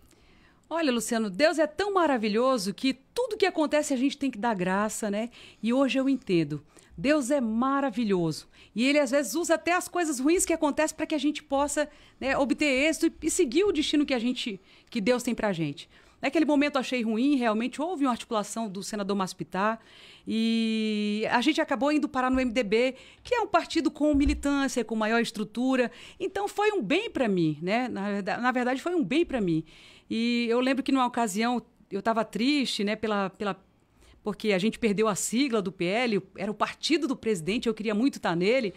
Olha, Luciano, Deus é tão maravilhoso que tudo que acontece a gente tem que dar graça, né? E hoje eu entendo. Deus é maravilhoso. E ele às vezes usa até as coisas ruins que acontecem para que a gente possa né, obter êxito e, seguir o destino que a gente que Deus tem para a gente. Naquele momento achei ruim, realmente houve uma articulação do senador Maspitá e a gente acabou indo parar no MDB, que é um partido com militância, com maior estrutura. Então foi um bem para mim, né? Na, na verdade foi um bem para mim. E eu lembro que numa ocasião eu estava triste, né, pela, pela porque a gente perdeu a sigla do PL, era o partido do presidente, eu queria muito estar nele.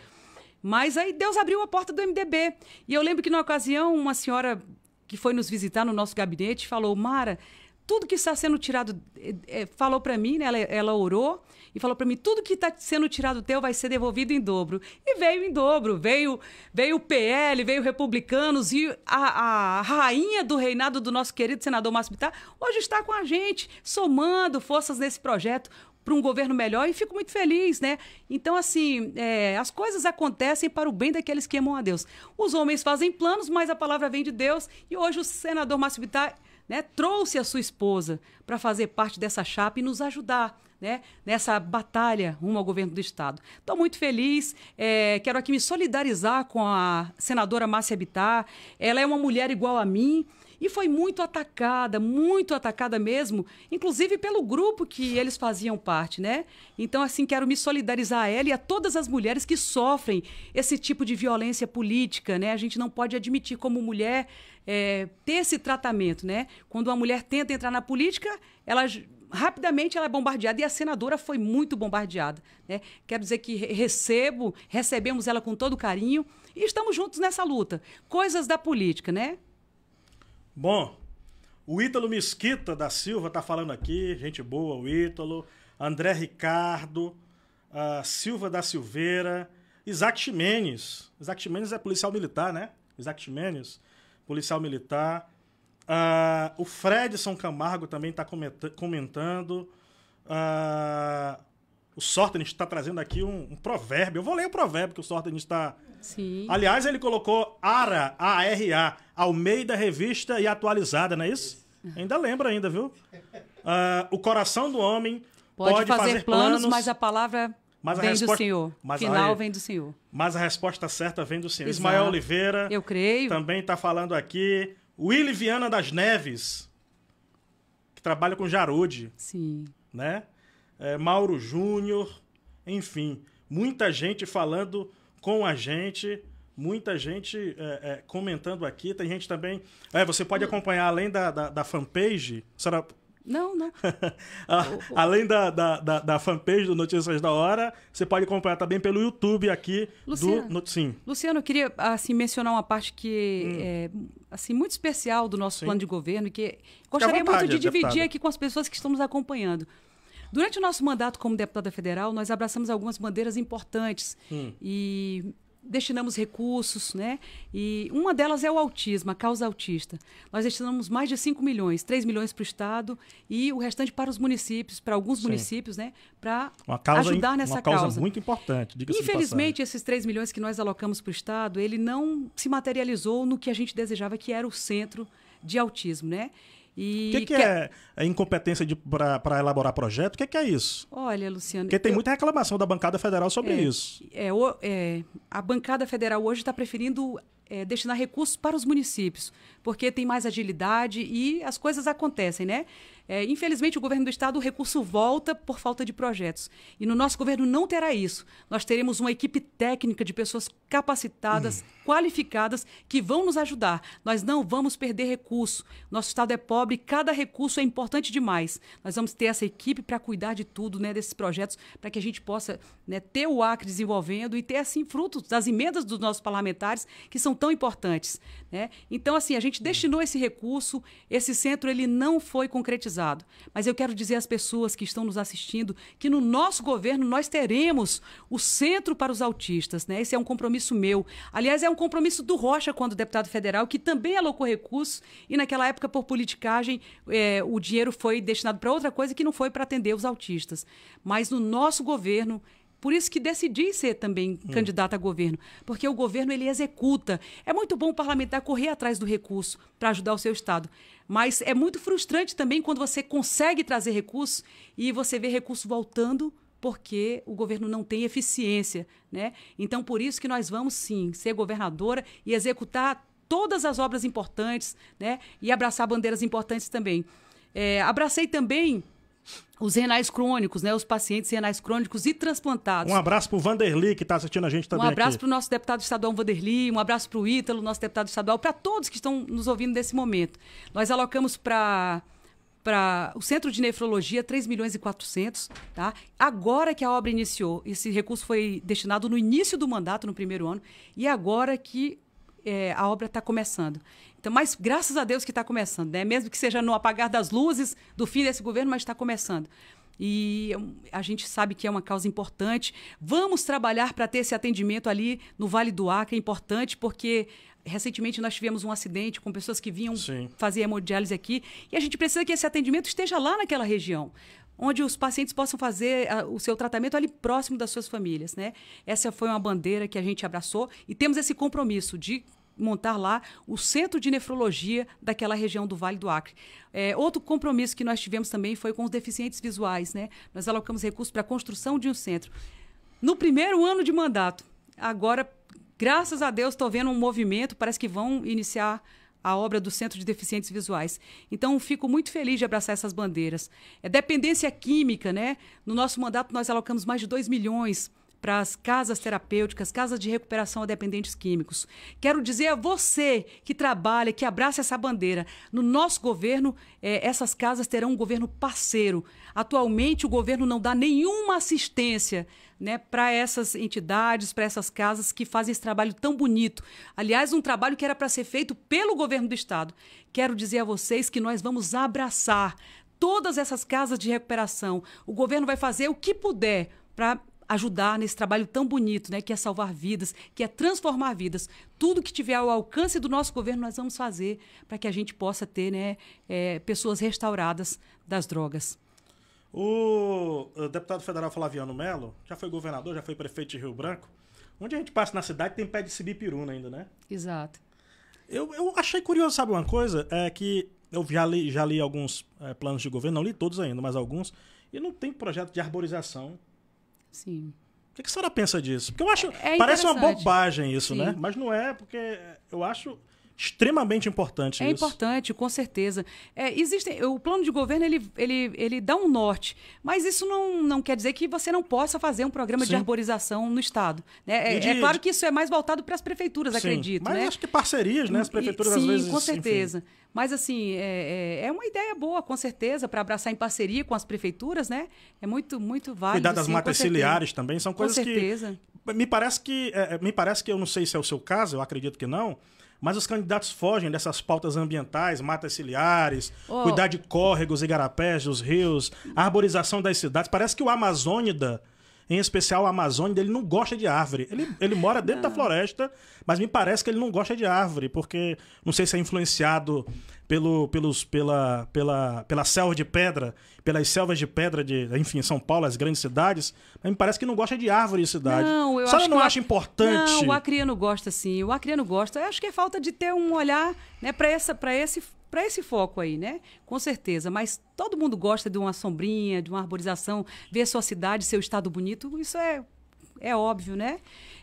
Mas aí Deus abriu a porta do MDB. E eu lembro que numa ocasião uma senhora que foi nos visitar no nosso gabinete falou: "Mara, tudo que está sendo tirado, é, falou para mim, né? Ela, ela, orou e falou para mim, tudo que está sendo tirado teu vai ser devolvido em dobro. E veio em dobro, veio veio o PL, veio republicanos e a, a, rainha do reinado do nosso querido senador Márcio Bittar hoje está com a gente, somando forças nesse projeto para um governo melhor e fico muito feliz, né? Então, assim, é, as coisas acontecem para o bem daqueles que amam a Deus. Os homens fazem planos, mas a palavra vem de Deus e hoje o senador Márcio Bittar né, trouxe a sua esposa para fazer parte dessa chapa e nos ajudar né, nessa batalha rumo ao governo do Estado. Estou muito feliz, é, quero aqui me solidarizar com a senadora Márcia Bittar. Ela é uma mulher igual a mim e foi muito atacada, muito atacada mesmo, inclusive pelo grupo que eles faziam parte, né? Então, assim, quero me solidarizar a ela e a todas as mulheres que sofrem esse tipo de violência política, né? A gente não pode admitir como mulher é, ter esse tratamento, né? Quando uma mulher tenta entrar na política, ela rapidamente ela é bombardeada e a senadora foi muito bombardeada. Né? Quero dizer que recebo, recebemos ela com todo carinho e estamos juntos nessa luta. Coisas da política, né? Bom, o Ítalo Mesquita da Silva está falando aqui, gente boa, o Ítalo. André Ricardo, Silva da Silveira, Isaac Ximenes. Isaac Ximenes é policial militar, né? Isaac Ximenes, policial militar. Uh, o Fredson Camargo também está comentando. Uh, o Sorten está trazendo aqui um, um, provérbio. Eu vou ler o provérbio que o Sorten está. Aliás, ele colocou ARA, A-R-A, Almeida Revista e Atualizada, não é isso? Ainda lembra, ainda, viu? Uh, o coração do homem pode, pode fazer, fazer planos, planos, mas a palavra mas vem a resposta... do Senhor. Mas Final vem do Senhor. Mas a resposta certa vem do Senhor. Exato. Ismael Oliveira. Eu creio. Também está falando aqui. Willy Viana das Neves, que trabalha com Jarude. Sim. Né? É, Mauro Júnior, enfim, muita gente falando com a gente, muita gente é, é, comentando aqui. Tem gente também. É, você pode acompanhar além da, da, da fanpage. A senhora não, não. ah, Além da, da, da, da, fanpage do Notícias da Hora, você pode acompanhar também pelo YouTube aqui Luciano, do Noticim. Luciano, eu queria assim, mencionar uma parte que hum. é assim, muito especial do nosso Sim. plano de governo, que gostaria vontade, muito de dividir aqui com as pessoas que estamos acompanhando. Durante o nosso mandato como deputada federal, nós abraçamos algumas bandeiras importantes. Hum. E destinamos recursos, né? E uma delas é o autismo, a causa autista. Nós destinamos mais de 5 milhões, 3 milhões para o Estado e o restante para os municípios, para alguns Sim. municípios, né? Para ajudar nessa uma causa. causa muito importante, Infelizmente, esses 3 milhões que nós alocamos para o Estado, ele não se materializou no que a gente desejava, que era o centro de autismo, né? E o que, que, que, é a é incompetência para elaborar projeto? O que, que, é isso? Olha, Luciano. Porque tem eu... muita reclamação da bancada federal sobre é, isso. É, é, a bancada federal hoje está preferindo é, destinar recursos para os municípios, porque tem mais agilidade e as coisas acontecem, né? É, infelizmente, o governo do estado, o recurso volta por falta de projetos. E no nosso governo não terá isso. Nós teremos uma equipe técnica de pessoas capacitadas, hum. qualificadas, que vão nos ajudar. Nós não vamos perder recurso. Nosso estado é pobre, cada recurso é importante demais. Nós vamos ter essa equipe para cuidar de tudo, né, desses projetos, para que a gente possa né, ter o Acre desenvolvendo e ter, assim, frutos das emendas dos nossos parlamentares, que são tão importantes. Né? Então, assim, a gente hum. destinou esse recurso, esse centro ele não foi concretizado. Mas eu quero dizer às pessoas que estão nos assistindo que no nosso governo nós teremos o centro para os autistas. Né? Esse é um compromisso meu. Aliás, é um compromisso do Rocha quando deputado federal, que também alocou recursos e naquela época, por politicagem, é, o dinheiro foi destinado para outra coisa que não foi para atender os autistas. Mas no nosso governo por isso que decidi ser também hum. candidata a governo, porque o governo ele executa. É muito bom o parlamentar correr atrás do recurso para ajudar o seu estado, mas é muito frustrante também quando você consegue trazer recurso e você vê recurso voltando porque o governo não tem eficiência, né? Então por isso que nós vamos sim ser governadora e executar todas as obras importantes, né? E abraçar bandeiras importantes também. É, abracei também os renais crônicos, né? Os pacientes renais crônicos e transplantados. Um abraço para o Vanderli, que está assistindo a gente também. Um abraço para o nosso deputado estadual Vanderli, um abraço para o Ítalo, nosso deputado estadual, para todos que estão nos ouvindo nesse momento. Nós alocamos para para o Centro de Nefrologia, 3 milhões e 400, tá? Agora que a obra iniciou, esse recurso foi destinado no início do mandato, no primeiro ano, e agora que é, a obra está começando. Então, mas graças a Deus que está começando, né? Mesmo que seja no apagar das luzes do fim desse governo, mas está começando. E hum, a gente sabe que é uma causa importante. Vamos trabalhar para ter esse atendimento ali no Vale do Acre, é importante porque recentemente nós tivemos um acidente com pessoas que vinham Sim. fazer hemodiálise aqui e a gente precisa que esse atendimento esteja lá naquela região onde os pacientes possam fazer ah, o seu tratamento ali próximo das suas famílias, né? Essa foi uma bandeira que a gente abraçou e temos esse compromisso de montar lá o centro de nefrologia daquela região do Vale do Acre. É, outro compromisso que nós tivemos também foi com os deficientes visuais, né? Nós alocamos recursos para a construção de um centro. No primeiro ano de mandato, agora, graças a Deus, estou vendo um movimento, parece que vão iniciar a obra do Centro de Deficientes Visuais. Então, fico muito feliz de abraçar essas bandeiras. É dependência química, né? No nosso mandato, nós alocamos mais de 2 milhões para as casas terapêuticas, casas de recuperação a dependentes químicos. Quero dizer a você que trabalha, que abraça essa bandeira. No nosso governo, é, essas casas terão um governo parceiro. Atualmente, o governo não dá nenhuma assistência né, para essas entidades, para essas casas que fazem esse trabalho tão bonito. Aliás, um trabalho que era para ser feito pelo governo do Estado. Quero dizer a vocês que nós vamos abraçar todas essas casas de recuperação. O governo vai fazer o que puder para ajudar nesse trabalho tão bonito, né, que é salvar vidas, que é transformar vidas. Tudo que tiver ao alcance do nosso governo, nós vamos fazer para que a gente possa ter né, é, pessoas restauradas das drogas. O deputado federal Flaviano Melo já foi governador, já foi prefeito de Rio Branco. Onde a gente passa na cidade tem pé de sibipiruna ainda, né? Exato. Eu, eu achei curioso, sabe uma coisa? É que eu já li, já li alguns é, planos de governo, não li todos ainda, mas alguns, e não tem projeto de arborização Sim. O que, que a senhora pensa disso? Porque eu acho. É parece uma bobagem isso, né? Sim. né? Mas não é, porque eu acho extremamente importante. É isso. importante, com certeza. É, existem, o plano de governo ele, ele, ele dá um norte, mas isso não, não quer dizer que você não possa fazer um programa Sim. de arborização no estado. Né? É, é de, é, claro que isso é mais voltado para as prefeituras, Sim. acredito. Mas né? acho que parcerias, né? As prefeituras e, Sim, às vezes. Sim, com certeza. Enfim. Mas, assim, é, é, é, uma ideia boa, com certeza, para abraçar em parceria com as prefeituras, né? É muito, muito válido. Cuidar das matas ciliares também, são coisas que... Com certeza. Que, me parece que, é, é, me parece que, eu não sei se é o seu caso, eu acredito que não, mas os candidatos fogem dessas pautas ambientais, matas ciliares, oh. cuidar de córregos, igarapés, dos rios, arborização das cidades. Parece que o Amazônida em especial a Amazônia, ele não gosta de árvore. Ele, ele mora dentro da ah. floresta, mas me parece que ele não gosta de árvore, porque não sei se é influenciado pelo, pelos, pela, pela, pela selva de pedra, pelas selvas de pedra de, enfim, São Paulo, as grandes cidades, mas me parece que não gosta de árvore em cidade. Não, eu Só acho não acha importante. Não, o acriano gosta sim. O acriano gosta. Eu acho que é falta de ter um olhar, né, para essa para esse para esse foco aí, né? Com certeza. Mas todo mundo gosta de uma sombrinha, de uma arborização, ver sua cidade, seu estado bonito. Isso é é óbvio, né?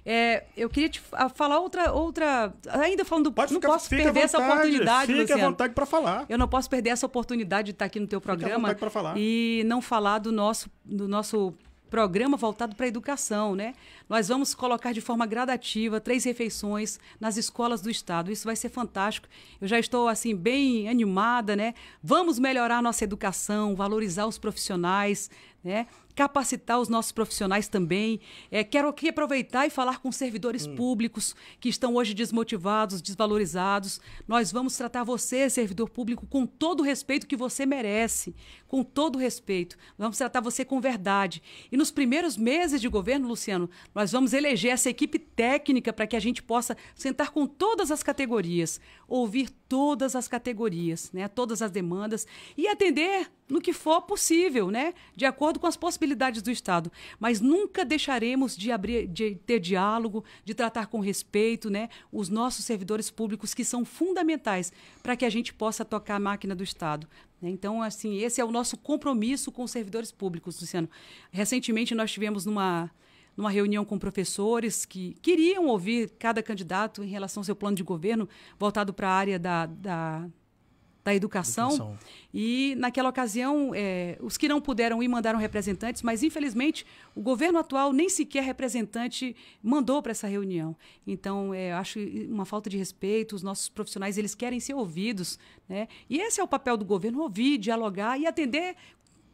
É, eu queria te falar outra, outra. Ainda falando do. Pode não ficar, posso perder vontade, essa oportunidade. Fique Luciano. à vontade para falar. Eu não posso perder essa oportunidade de estar aqui no teu programa e não falar do nosso, do nosso programa voltado para a educação, né? Nós vamos colocar de forma gradativa três refeições nas escolas do estado. Isso vai ser fantástico. Eu já estou assim bem animada, né? Vamos melhorar nossa educação, valorizar os profissionais, né? capacitar os nossos profissionais também. É, quero aqui aproveitar e falar com servidores hum. públicos que estão hoje desmotivados, desvalorizados. Nós vamos tratar você, servidor público, com todo o respeito que você merece, com todo o respeito. Vamos tratar você com verdade. E nos primeiros meses de governo, Luciano, nós vamos eleger essa equipe técnica para que a gente possa sentar com todas as categorias, ouvir todas as categorias, né? todas as demandas e atender no que for possível, né? de acordo com as possibilidades do Estado. Mas nunca deixaremos de, abrir, de ter diálogo, de tratar com respeito né? os nossos servidores públicos, que são fundamentais para que a gente possa tocar a máquina do Estado. Né. Então, assim, esse é o nosso compromisso com os servidores públicos, Luciano. Recentemente, nós tivemos numa numa reunião com professores que queriam ouvir cada candidato em relação ao seu plano de governo voltado para a área da, da, da educação. educação. E, naquela ocasião, é, os que não puderam ir mandaram representantes, mas, infelizmente, o governo atual nem sequer representante mandou para essa reunião. Então, é, acho uma falta de respeito. Os nossos profissionais eles querem ser ouvidos. Né? E esse é o papel do governo: ouvir, dialogar e atender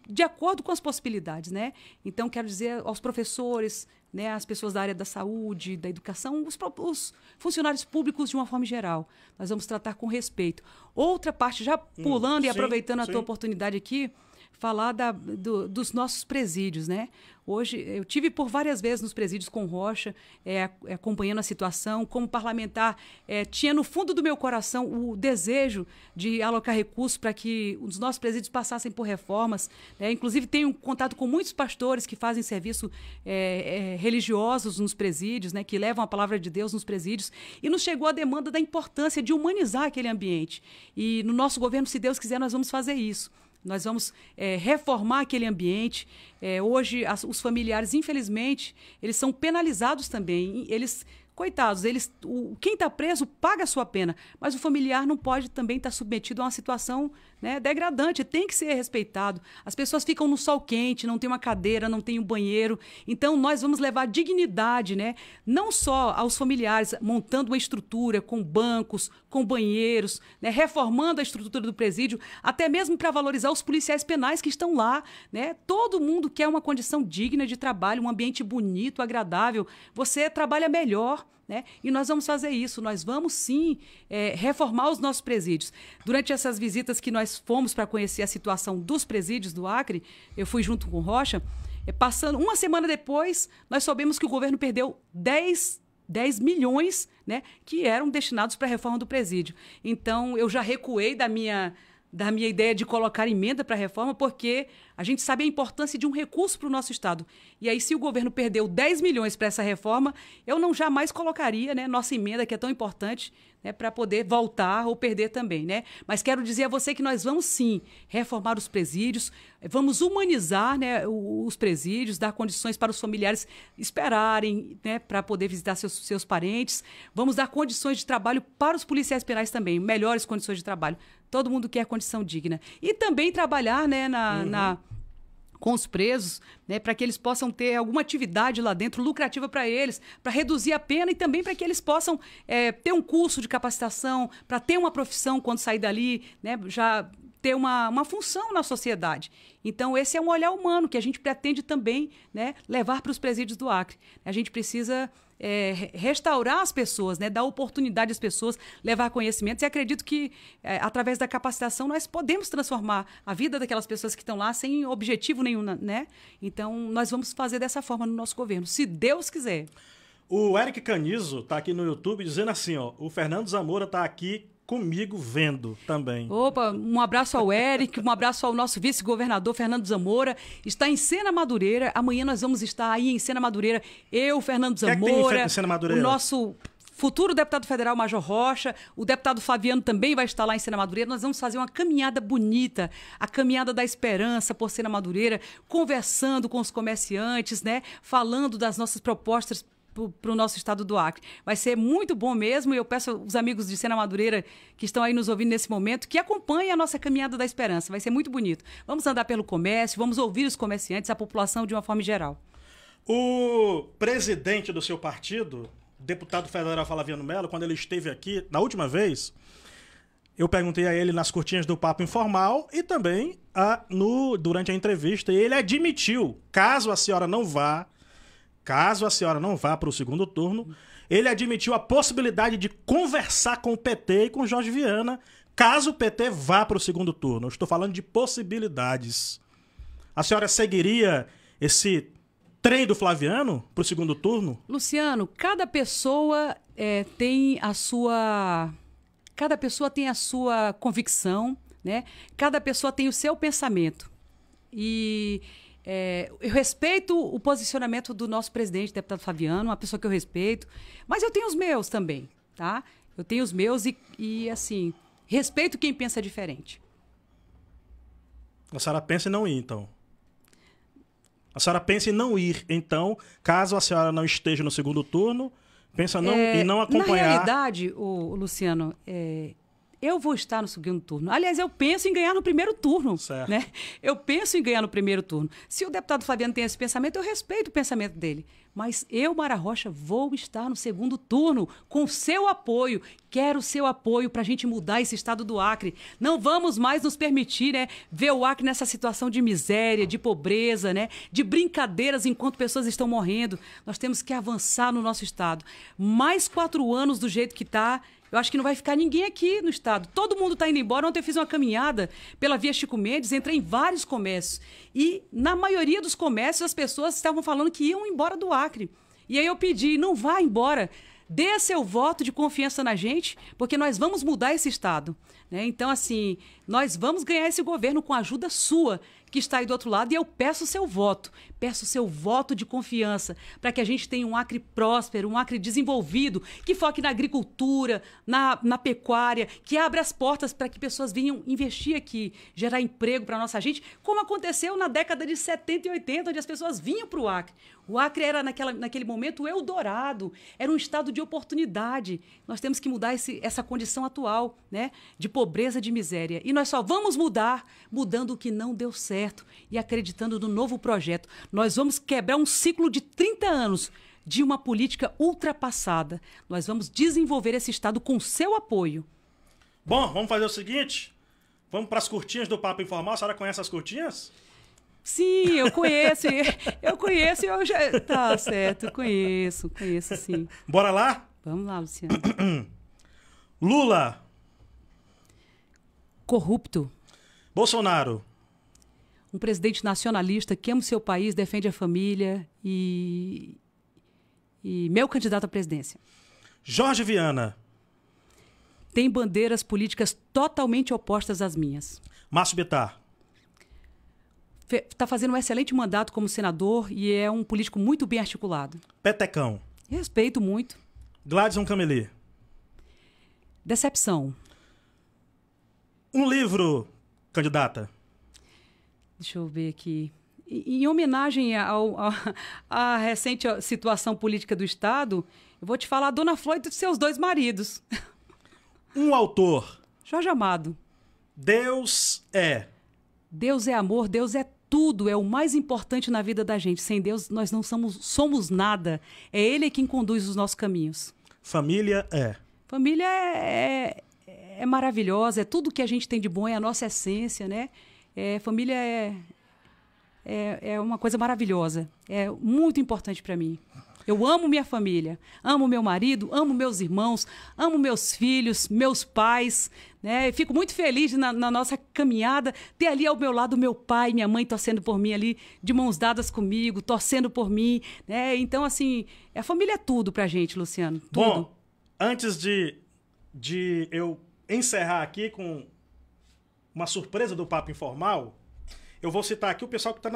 de acordo com as possibilidades, né? Então, quero dizer aos professores, né, às pessoas da área da saúde, da educação, os, os funcionários públicos de uma forma geral. Nós vamos tratar com respeito. Outra parte, já hum, pulando hum, e sim, aproveitando a sim. tua oportunidade aqui, falar da, do, dos nossos presídios, né? Hoje, eu tive por várias vezes nos presídios com Rocha, é, é, acompanhando a situação. Como parlamentar, é, tinha no fundo do meu coração o desejo de alocar recursos para que os nossos presídios passassem por reformas. Né? Inclusive, tenho contato com muitos pastores que fazem serviço é, é, religiosos nos presídios, né? que levam a palavra de Deus nos presídios. E nos chegou a demanda da importância de humanizar aquele ambiente. E no nosso governo, se Deus quiser, nós vamos fazer isso. Nós vamos é, reformar aquele ambiente. É, hoje, as, os familiares, infelizmente, eles são penalizados também. Eles coitados, eles, o, quem está preso paga a sua pena, mas o familiar não pode também estar tá submetido a uma situação né? É degradante, tem que ser respeitado. As pessoas ficam no sol quente, não tem uma cadeira, não tem um banheiro. Então nós vamos levar dignidade, né? Não só aos familiares, montando uma estrutura com bancos, com banheiros, né? reformando a estrutura do presídio, até mesmo para valorizar os policiais penais que estão lá, né? Todo mundo quer uma condição digna de trabalho, um ambiente bonito, agradável. Você trabalha melhor. Né? E nós vamos fazer isso, nós vamos sim é, reformar os nossos presídios. Durante essas visitas que nós fomos para conhecer a situação dos presídios do Acre, eu fui junto com o Rocha, é, passando uma semana depois, nós soubemos que o governo perdeu 10 10 milhões, né, que eram destinados para a reforma do presídio. Então, eu já recuei da minha da minha ideia de colocar emenda para a reforma, porque a gente sabe a importância de um recurso para o nosso Estado. E aí, se o governo perdeu 10 milhões para essa reforma, eu não jamais colocaria né, nossa emenda, que é tão importante, né, para poder voltar ou perder também. Né? Mas quero dizer a você que nós vamos sim reformar os presídios, vamos humanizar né, os presídios, dar condições para os familiares esperarem né, para poder visitar seus, seus parentes, vamos dar condições de trabalho para os policiais penais também, melhores condições de trabalho. Todo mundo quer condição digna. E também trabalhar né, na, uhum. na com os presos, né, para que eles possam ter alguma atividade lá dentro lucrativa para eles, para reduzir a pena e também para que eles possam é, ter um curso de capacitação, para ter uma profissão quando sair dali, né, já ter uma, uma função na sociedade. Então, esse é um olhar humano que a gente pretende também né, levar para os presídios do Acre. A gente precisa é, restaurar as pessoas, né? dar oportunidade às pessoas, levar conhecimentos. E acredito que, é, através da capacitação, nós podemos transformar a vida daquelas pessoas que estão lá sem objetivo nenhum. Né? Então, nós vamos fazer dessa forma no nosso governo, se Deus quiser. O Eric Canizo está aqui no YouTube dizendo assim: ó, o Fernando Zamora está aqui comigo vendo também. Opa, um abraço ao Eric, um abraço ao nosso vice-governador Fernando Zamora. Está em Cena Madureira. Amanhã nós vamos estar aí em Cena Madureira. Eu, Fernando é Zamora, é o nosso futuro deputado federal Major Rocha, o deputado Fabiano também vai estar lá em Sena Madureira. Nós vamos fazer uma caminhada bonita, a caminhada da esperança por Sena Madureira, conversando com os comerciantes, né? Falando das nossas propostas para o nosso estado do Acre. Vai ser muito bom mesmo e eu peço aos amigos de Sena Madureira que estão aí nos ouvindo nesse momento que acompanhem a nossa caminhada da esperança. Vai ser muito bonito. Vamos andar pelo comércio, vamos ouvir os comerciantes, a população de uma forma geral. O presidente do seu partido, deputado federal Flaviano Mello, quando ele esteve aqui na última vez, eu perguntei a ele nas curtinhas do papo informal e também a, no, durante a entrevista, e ele admitiu, caso a senhora não vá Caso a senhora não vá para o segundo turno, ele admitiu a possibilidade de conversar com o PT e com Jorge Viana, caso o PT vá para o segundo turno. Eu estou falando de possibilidades. A senhora seguiria esse trem do Flaviano para o segundo turno? Luciano, cada pessoa é, tem a sua. Cada pessoa tem a sua convicção, né? Cada pessoa tem o seu pensamento. E é, eu respeito o posicionamento do nosso presidente, deputado Fabiano, uma pessoa que eu respeito, mas eu tenho os meus também, tá? Eu tenho os meus e, e assim, respeito quem pensa diferente. A senhora pensa em não ir, então? A senhora pensa em não ir, então, caso a senhora não esteja no segundo turno, pensa não, é, em não acompanhar. Na realidade, o, o Luciano, é, eu vou estar no segundo turno. Aliás, eu penso em ganhar no primeiro turno. Certo. Né? Eu penso em ganhar no primeiro turno. Se o deputado Fabiano tem esse pensamento, eu respeito o pensamento dele. Mas eu, Mara Rocha, vou estar no segundo turno com seu apoio. Quero seu apoio para a gente mudar esse estado do Acre. Não vamos mais nos permitir né, ver o Acre nessa situação de miséria, de pobreza, né, de brincadeiras enquanto pessoas estão morrendo. Nós temos que avançar no nosso estado. Mais quatro anos do jeito que está eu acho que não vai ficar ninguém aqui no estado. Todo mundo está indo embora. Ontem eu fiz uma caminhada pela Via Chico Mendes, entrei em vários comércios. E na maioria dos comércios as pessoas estavam falando que iam embora do Acre. E aí eu pedi, não vá embora dê seu voto de confiança na gente, porque nós vamos mudar esse Estado. Né? Então, assim, nós vamos ganhar esse governo com a ajuda sua, que está aí do outro lado e eu peço seu voto, peço seu voto de confiança para que a gente tenha um Acre próspero, um Acre desenvolvido, que foque na agricultura, na, na pecuária, que abra as portas para que pessoas venham investir aqui, gerar emprego para nossa gente, como aconteceu na década de 70 e 80, onde as pessoas vinham para o Acre. O Acre era, naquela, naquele momento, o Eldorado, era um estado de oportunidade. Nós temos que mudar esse, essa condição atual né, de pobreza, de miséria. E nós só vamos mudar mudando o que não deu certo e acreditando no novo projeto. Nós vamos quebrar um ciclo de 30 anos de uma política ultrapassada. Nós vamos desenvolver esse Estado com seu apoio. Bom, vamos fazer o seguinte? Vamos para as curtinhas do Papo Informal. A senhora conhece as curtinhas? Sim, eu conheço. eu conheço eu já. Tá certo, conheço, conheço sim. Bora lá? Vamos lá, Luciano. Lula. Corrupto. Bolsonaro. Um presidente nacionalista que ama o seu país, defende a família e. E meu candidato à presidência. Jorge Viana. Tem bandeiras políticas totalmente opostas às minhas. Márcio Betar está fazendo um excelente mandato como senador e é um político muito bem articulado. Petecão. Respeito muito. Gladson Camelê. Decepção. Um livro, candidata. Deixa eu ver aqui. Em homenagem à recente situação política do Estado, eu vou te falar Dona Flor e dos seus dois maridos. Um autor. Jorge Amado. Deus é. Deus é amor, Deus é tudo é o mais importante na vida da gente. Sem Deus, nós não somos, somos nada. É Ele quem conduz os nossos caminhos. Família é. Família é, é, é maravilhosa, é tudo que a gente tem de bom, é a nossa essência, né? É, família é, é, é uma coisa maravilhosa. É muito importante para mim. Eu amo minha família, amo meu marido, amo meus irmãos, amo meus filhos, meus pais. Né? Fico muito feliz na, na nossa caminhada ter ali ao meu lado meu pai, minha mãe torcendo por mim ali, de mãos dadas comigo, torcendo por mim. Né? Então, assim, a família é tudo pra gente, Luciano. Tudo. Bom, antes de, de eu encerrar aqui com uma surpresa do Papo Informal, eu vou citar aqui o pessoal que está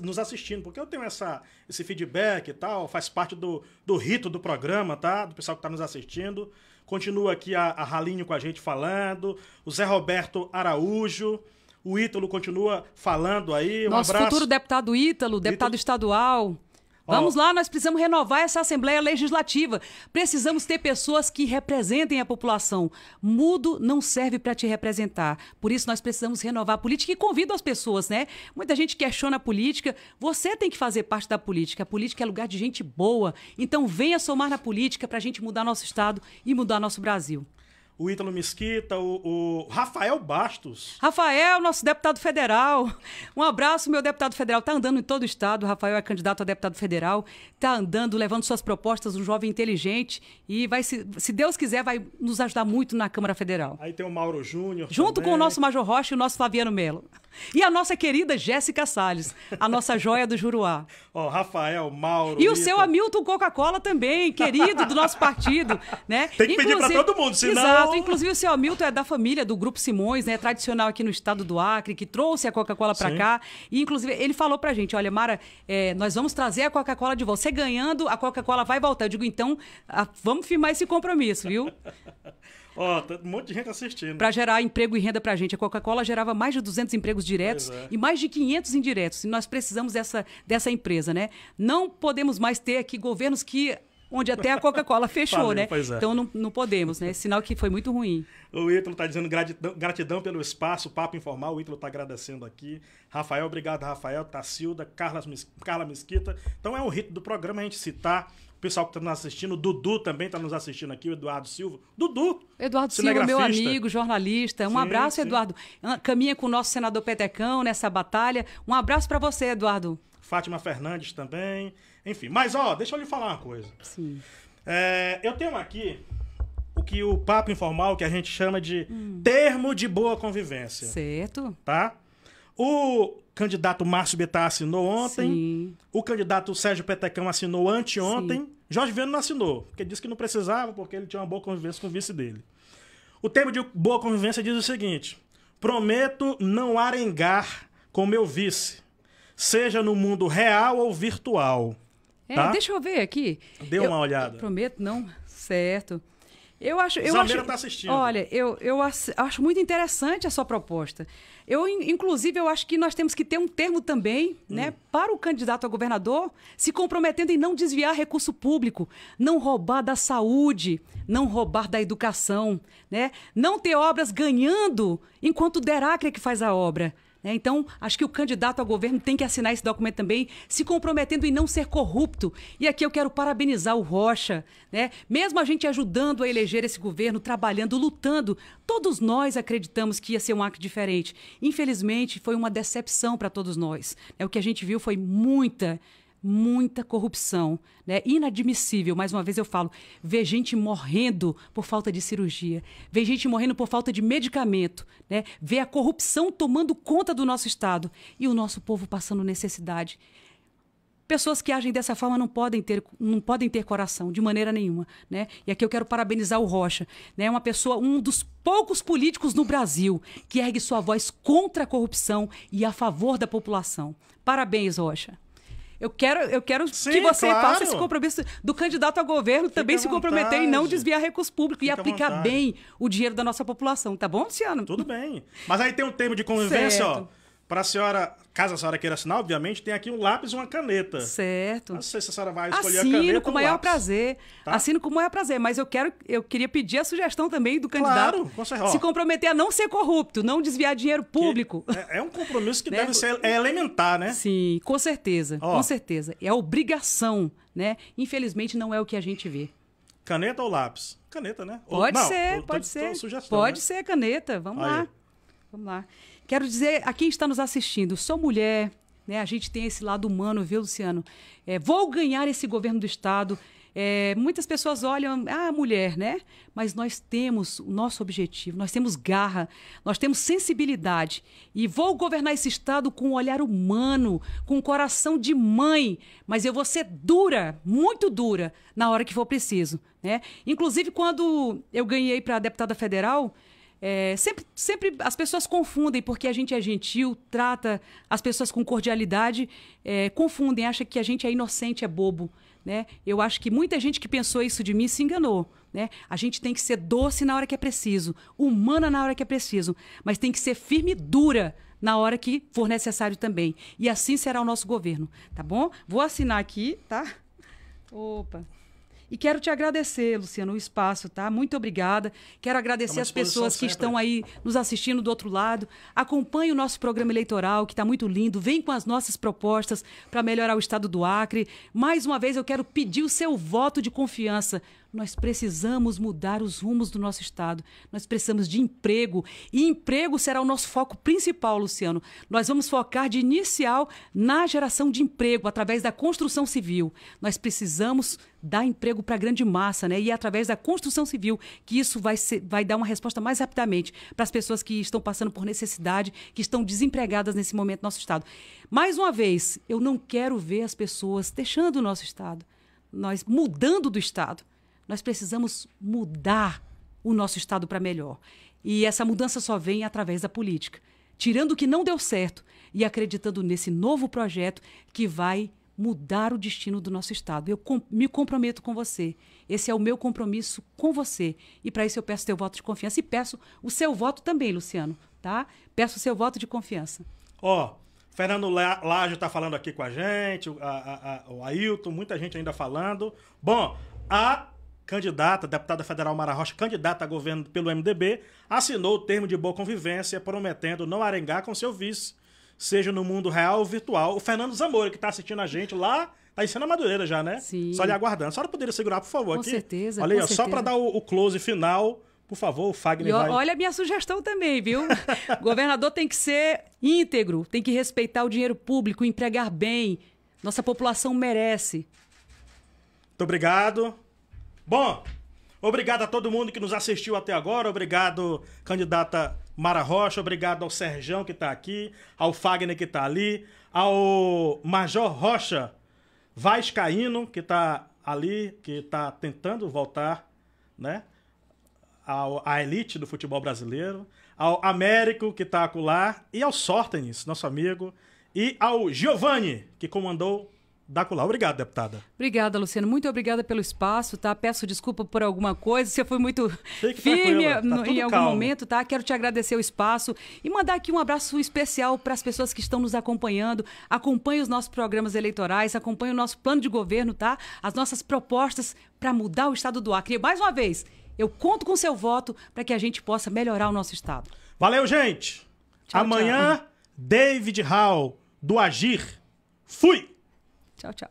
nos assistindo, porque eu tenho essa, esse feedback e tal, faz parte do, do rito do programa, tá? Do pessoal que está nos assistindo. Continua aqui a, a Ralinho com a gente falando, o Zé Roberto Araújo. O Ítalo continua falando aí. Um Nosso abraço. futuro deputado Ítalo, deputado Ítalo... estadual. Vamos lá, nós precisamos renovar essa Assembleia Legislativa. Precisamos ter pessoas que representem a população. Mudo não serve para te representar. Por isso, nós precisamos renovar a política e convido as pessoas, né? Muita gente questiona a política. Você tem que fazer parte da política. A política é lugar de gente boa. Então, venha somar na política para a gente mudar nosso Estado e mudar nosso Brasil o Ítalo Mesquita, o, o, Rafael Bastos. Rafael, nosso deputado federal. Um abraço, meu deputado federal. Está andando em todo o estado. O Rafael é candidato a deputado federal. Está andando, levando suas propostas, um jovem inteligente. E vai, se, se Deus quiser, vai nos ajudar muito na Câmara Federal. Aí tem o Mauro Júnior. Junto também. com o nosso Major Rocha e o nosso Flaviano Melo. E a nossa querida Jéssica Salles, a nossa joia do Juruá. Ó, oh, Rafael, Mauro. E Ita. o seu Hamilton Coca-Cola também, querido do nosso partido. né? Tem que Inclusive, pedir para todo mundo, senão. Exato inclusive o seu Hamilton é da família do Grupo Simões, né? Tradicional aqui no estado do Acre, que trouxe a Coca-Cola para cá. E, inclusive, ele falou pra gente: olha, Mara, é, nós vamos trazer a Coca-Cola de volta. Você ganhando, a Coca-Cola vai voltar. Eu digo, então, a, vamos firmar esse compromisso, viu? Ó, oh, tá um monte de gente assistindo. Para gerar emprego e renda para a gente. A Coca-Cola gerava mais de 200 empregos diretos é. e mais de 500 indiretos. E nós precisamos dessa, dessa empresa, né? Não podemos mais ter aqui governos que onde até a Coca-Cola fechou, Valeu, né? É. Então não, não podemos, né? Sinal que foi muito ruim. O Ítalo está dizendo gratidão, gratidão, pelo espaço, papo informal. O Ítalo está agradecendo aqui. Rafael, obrigado, Rafael. Tacilda, Carla, Carla Mesquita. Então é o rito do programa a gente citar o pessoal que está nos assistindo, o Dudu também está nos assistindo aqui, o Eduardo Silva. Dudu! Eduardo Silva, meu amigo, jornalista. Um sim, abraço, sim. Eduardo. Caminha com o nosso senador Petecão nessa batalha. Um abraço para você, Eduardo. Fátima Fernandes também. Enfim, mas ó, deixa eu lhe falar uma coisa. Sim. É, eu tenho aqui o que o papo informal que a gente chama de hum. termo de boa convivência. Certo. Tá? O candidato Márcio Bittar assinou ontem. Sim. O candidato Sérgio Petecão assinou anteontem. Sim. Jorge Viano não assinou, porque disse que não precisava, porque ele tinha uma boa convivência com o vice dele. O termo de boa convivência diz o seguinte: prometo não arengar com meu vice, seja no mundo real ou virtual. É, tá? deixa eu ver aqui. Dê eu, uma olhada. prometo, não. Certo. Eu acho, eu acho, tá assistindo. Olha, eu, eu acho muito interessante a sua proposta. Eu, inclusive, eu acho que nós temos que ter um termo também, né, hum. né, para o candidato a governador se comprometendo em não desviar recurso público, não roubar da saúde, não roubar da educação, né, não ter obras ganhando enquanto o Derácria é que faz a obra. Né? Então, acho que o candidato ao governo tem que assinar esse documento também, se comprometendo em não ser corrupto. E aqui eu quero parabenizar o Rocha, né? Mesmo a gente ajudando a eleger esse governo, trabalhando, lutando, todos nós acreditamos que ia ser um acto diferente. Infelizmente, foi uma decepção para todos nós. Né? O que a gente viu foi muita muita corrupção, né? Inadmissível, mais uma vez eu falo, ver gente morrendo por falta de cirurgia, ver gente morrendo por falta de medicamento, né? Ver a corrupção tomando conta do nosso estado e o nosso povo passando necessidade. Pessoas que agem dessa forma não podem ter, não podem ter coração de maneira nenhuma, né? E aqui eu quero parabenizar o Rocha, né? Uma pessoa, um dos poucos políticos no Brasil que ergue sua voz contra a corrupção e a favor da população. Parabéns, Rocha. Eu quero, eu quero Sim, que você claro. faça esse compromisso do candidato a governo Fica também se comprometer em não desviar recursos públicos e aplicar bem o dinheiro da nossa população, tá bom, Luciano? Tudo bem. Mas aí tem um termo de convivência, certo. ó para a senhora, caso a senhora queira assinar, obviamente, tem aqui um lápis e uma caneta. Certo. Não sei se a senhora vai escolher Assino a caneta. Assino com o maior lápis. prazer. Tá? Assino com o maior prazer, mas eu quero, eu queria pedir a sugestão também do candidato. Claro, se comprometer a não ser corrupto, não desviar dinheiro público. É, é, um compromisso que né? deve ser é elementar, né? Sim, com certeza. Ó. Com certeza. É obrigação, né? Infelizmente não é o que a gente vê. Caneta ou lápis? Caneta, né? Pode ou, não, ser, pode tô, ser. Tô sugestão, pode né? ser caneta, vamos Aí. lá. Vamos lá. Quero dizer a quem está nos assistindo: sou mulher, né? a gente tem esse lado humano, viu, Luciano? É, vou ganhar esse governo do Estado. É, muitas pessoas olham, ah, mulher, né? Mas nós temos o nosso objetivo, nós temos garra, nós temos sensibilidade. E vou governar esse Estado com um olhar humano, com um coração de mãe, mas eu vou ser dura, muito dura, na hora que for preciso, né? Inclusive, quando eu ganhei para deputada federal, é, sempre, sempre as pessoas confundem, porque a gente é gentil, trata as pessoas com cordialidade, é, confundem, acha que a gente é inocente, é bobo. Né? Eu acho que muita gente que pensou isso de mim se enganou. Né? A gente tem que ser doce na hora que é preciso, humana na hora que é preciso, mas tem que ser firme e dura na hora que for necessário também. E assim será o nosso governo, tá bom? Vou assinar aqui, tá? Opa. E quero te agradecer, Luciano, o espaço, tá? Muito obrigada. Quero agradecer é as pessoas sempre. que estão aí nos assistindo do outro lado. Acompanhe o nosso programa eleitoral, que está muito lindo. Vem com as nossas propostas para melhorar o estado do Acre. Mais uma vez, eu quero pedir o seu voto de confiança nós precisamos mudar os rumos do nosso Estado. Nós precisamos de emprego. E emprego será o nosso foco principal, Luciano. Nós vamos focar de inicial na geração de emprego, através da construção civil. Nós precisamos dar emprego para a grande massa, né? E é através da construção civil que isso vai, ser, vai dar uma resposta mais rapidamente para as pessoas que estão passando por necessidade, que estão desempregadas nesse momento no nosso Estado. Mais uma vez, eu não quero ver as pessoas deixando o nosso Estado, nós mudando do Estado. Nós precisamos mudar o nosso Estado para melhor. E essa mudança só vem através da política. Tirando o que não deu certo e acreditando nesse novo projeto que vai mudar o destino do nosso Estado. Eu com, me comprometo com você. Esse é o meu compromisso com você. E para isso eu peço seu voto de confiança e peço o seu voto também, Luciano. Tá? Peço o seu voto de confiança. Ó, oh, Fernando Lajo está falando aqui com a gente, a, a, a, o Ailton, muita gente ainda falando. Bom, a candidata, deputada federal Mara Rocha, candidata a governo pelo MDB, assinou o termo de boa convivência, prometendo não arengar com seu vice, seja no mundo real ou virtual. O Fernando Zamora, que está assistindo a gente lá, está em cena Madureira já, né? Sim. Só lhe aguardando. A senhora poderia segurar, por favor, com aqui? Certeza, Olha com ó, certeza. só para dar o, o close final. Por favor, o Fagner e vai... Olha a minha sugestão também, viu? governador tem que ser íntegro, tem que respeitar o dinheiro público, empregar bem. Nossa população merece. Muito obrigado. Bom, obrigado a todo mundo que nos assistiu até agora. Obrigado, candidata Mara Rocha. Obrigado ao Serjão que está aqui, ao Fagner que está ali, ao Major Rocha Vascaíno, que está ali, que está tentando voltar, né? à elite do futebol brasileiro, ao Américo, que está acolá, e ao Sortenis, nosso amigo, e ao Giovanni, que comandou Dacular. Obrigado, deputada. Obrigada, Luciano. Muito obrigada pelo espaço, tá? Peço desculpa por alguma coisa, se eu fui muito firme tá em algum calmo. momento, tá? Quero te agradecer o espaço e mandar aqui um abraço especial para as pessoas que estão nos acompanhando. Acompanhe os nossos programas eleitorais, acompanhe o nosso plano de governo, tá? As nossas propostas para mudar o estado do Acre. E mais uma vez, eu conto com seu voto para que a gente possa melhorar o nosso estado. Valeu, gente! Tchau, Amanhã, tchau. David Hall, do Agir. Fui! 找找。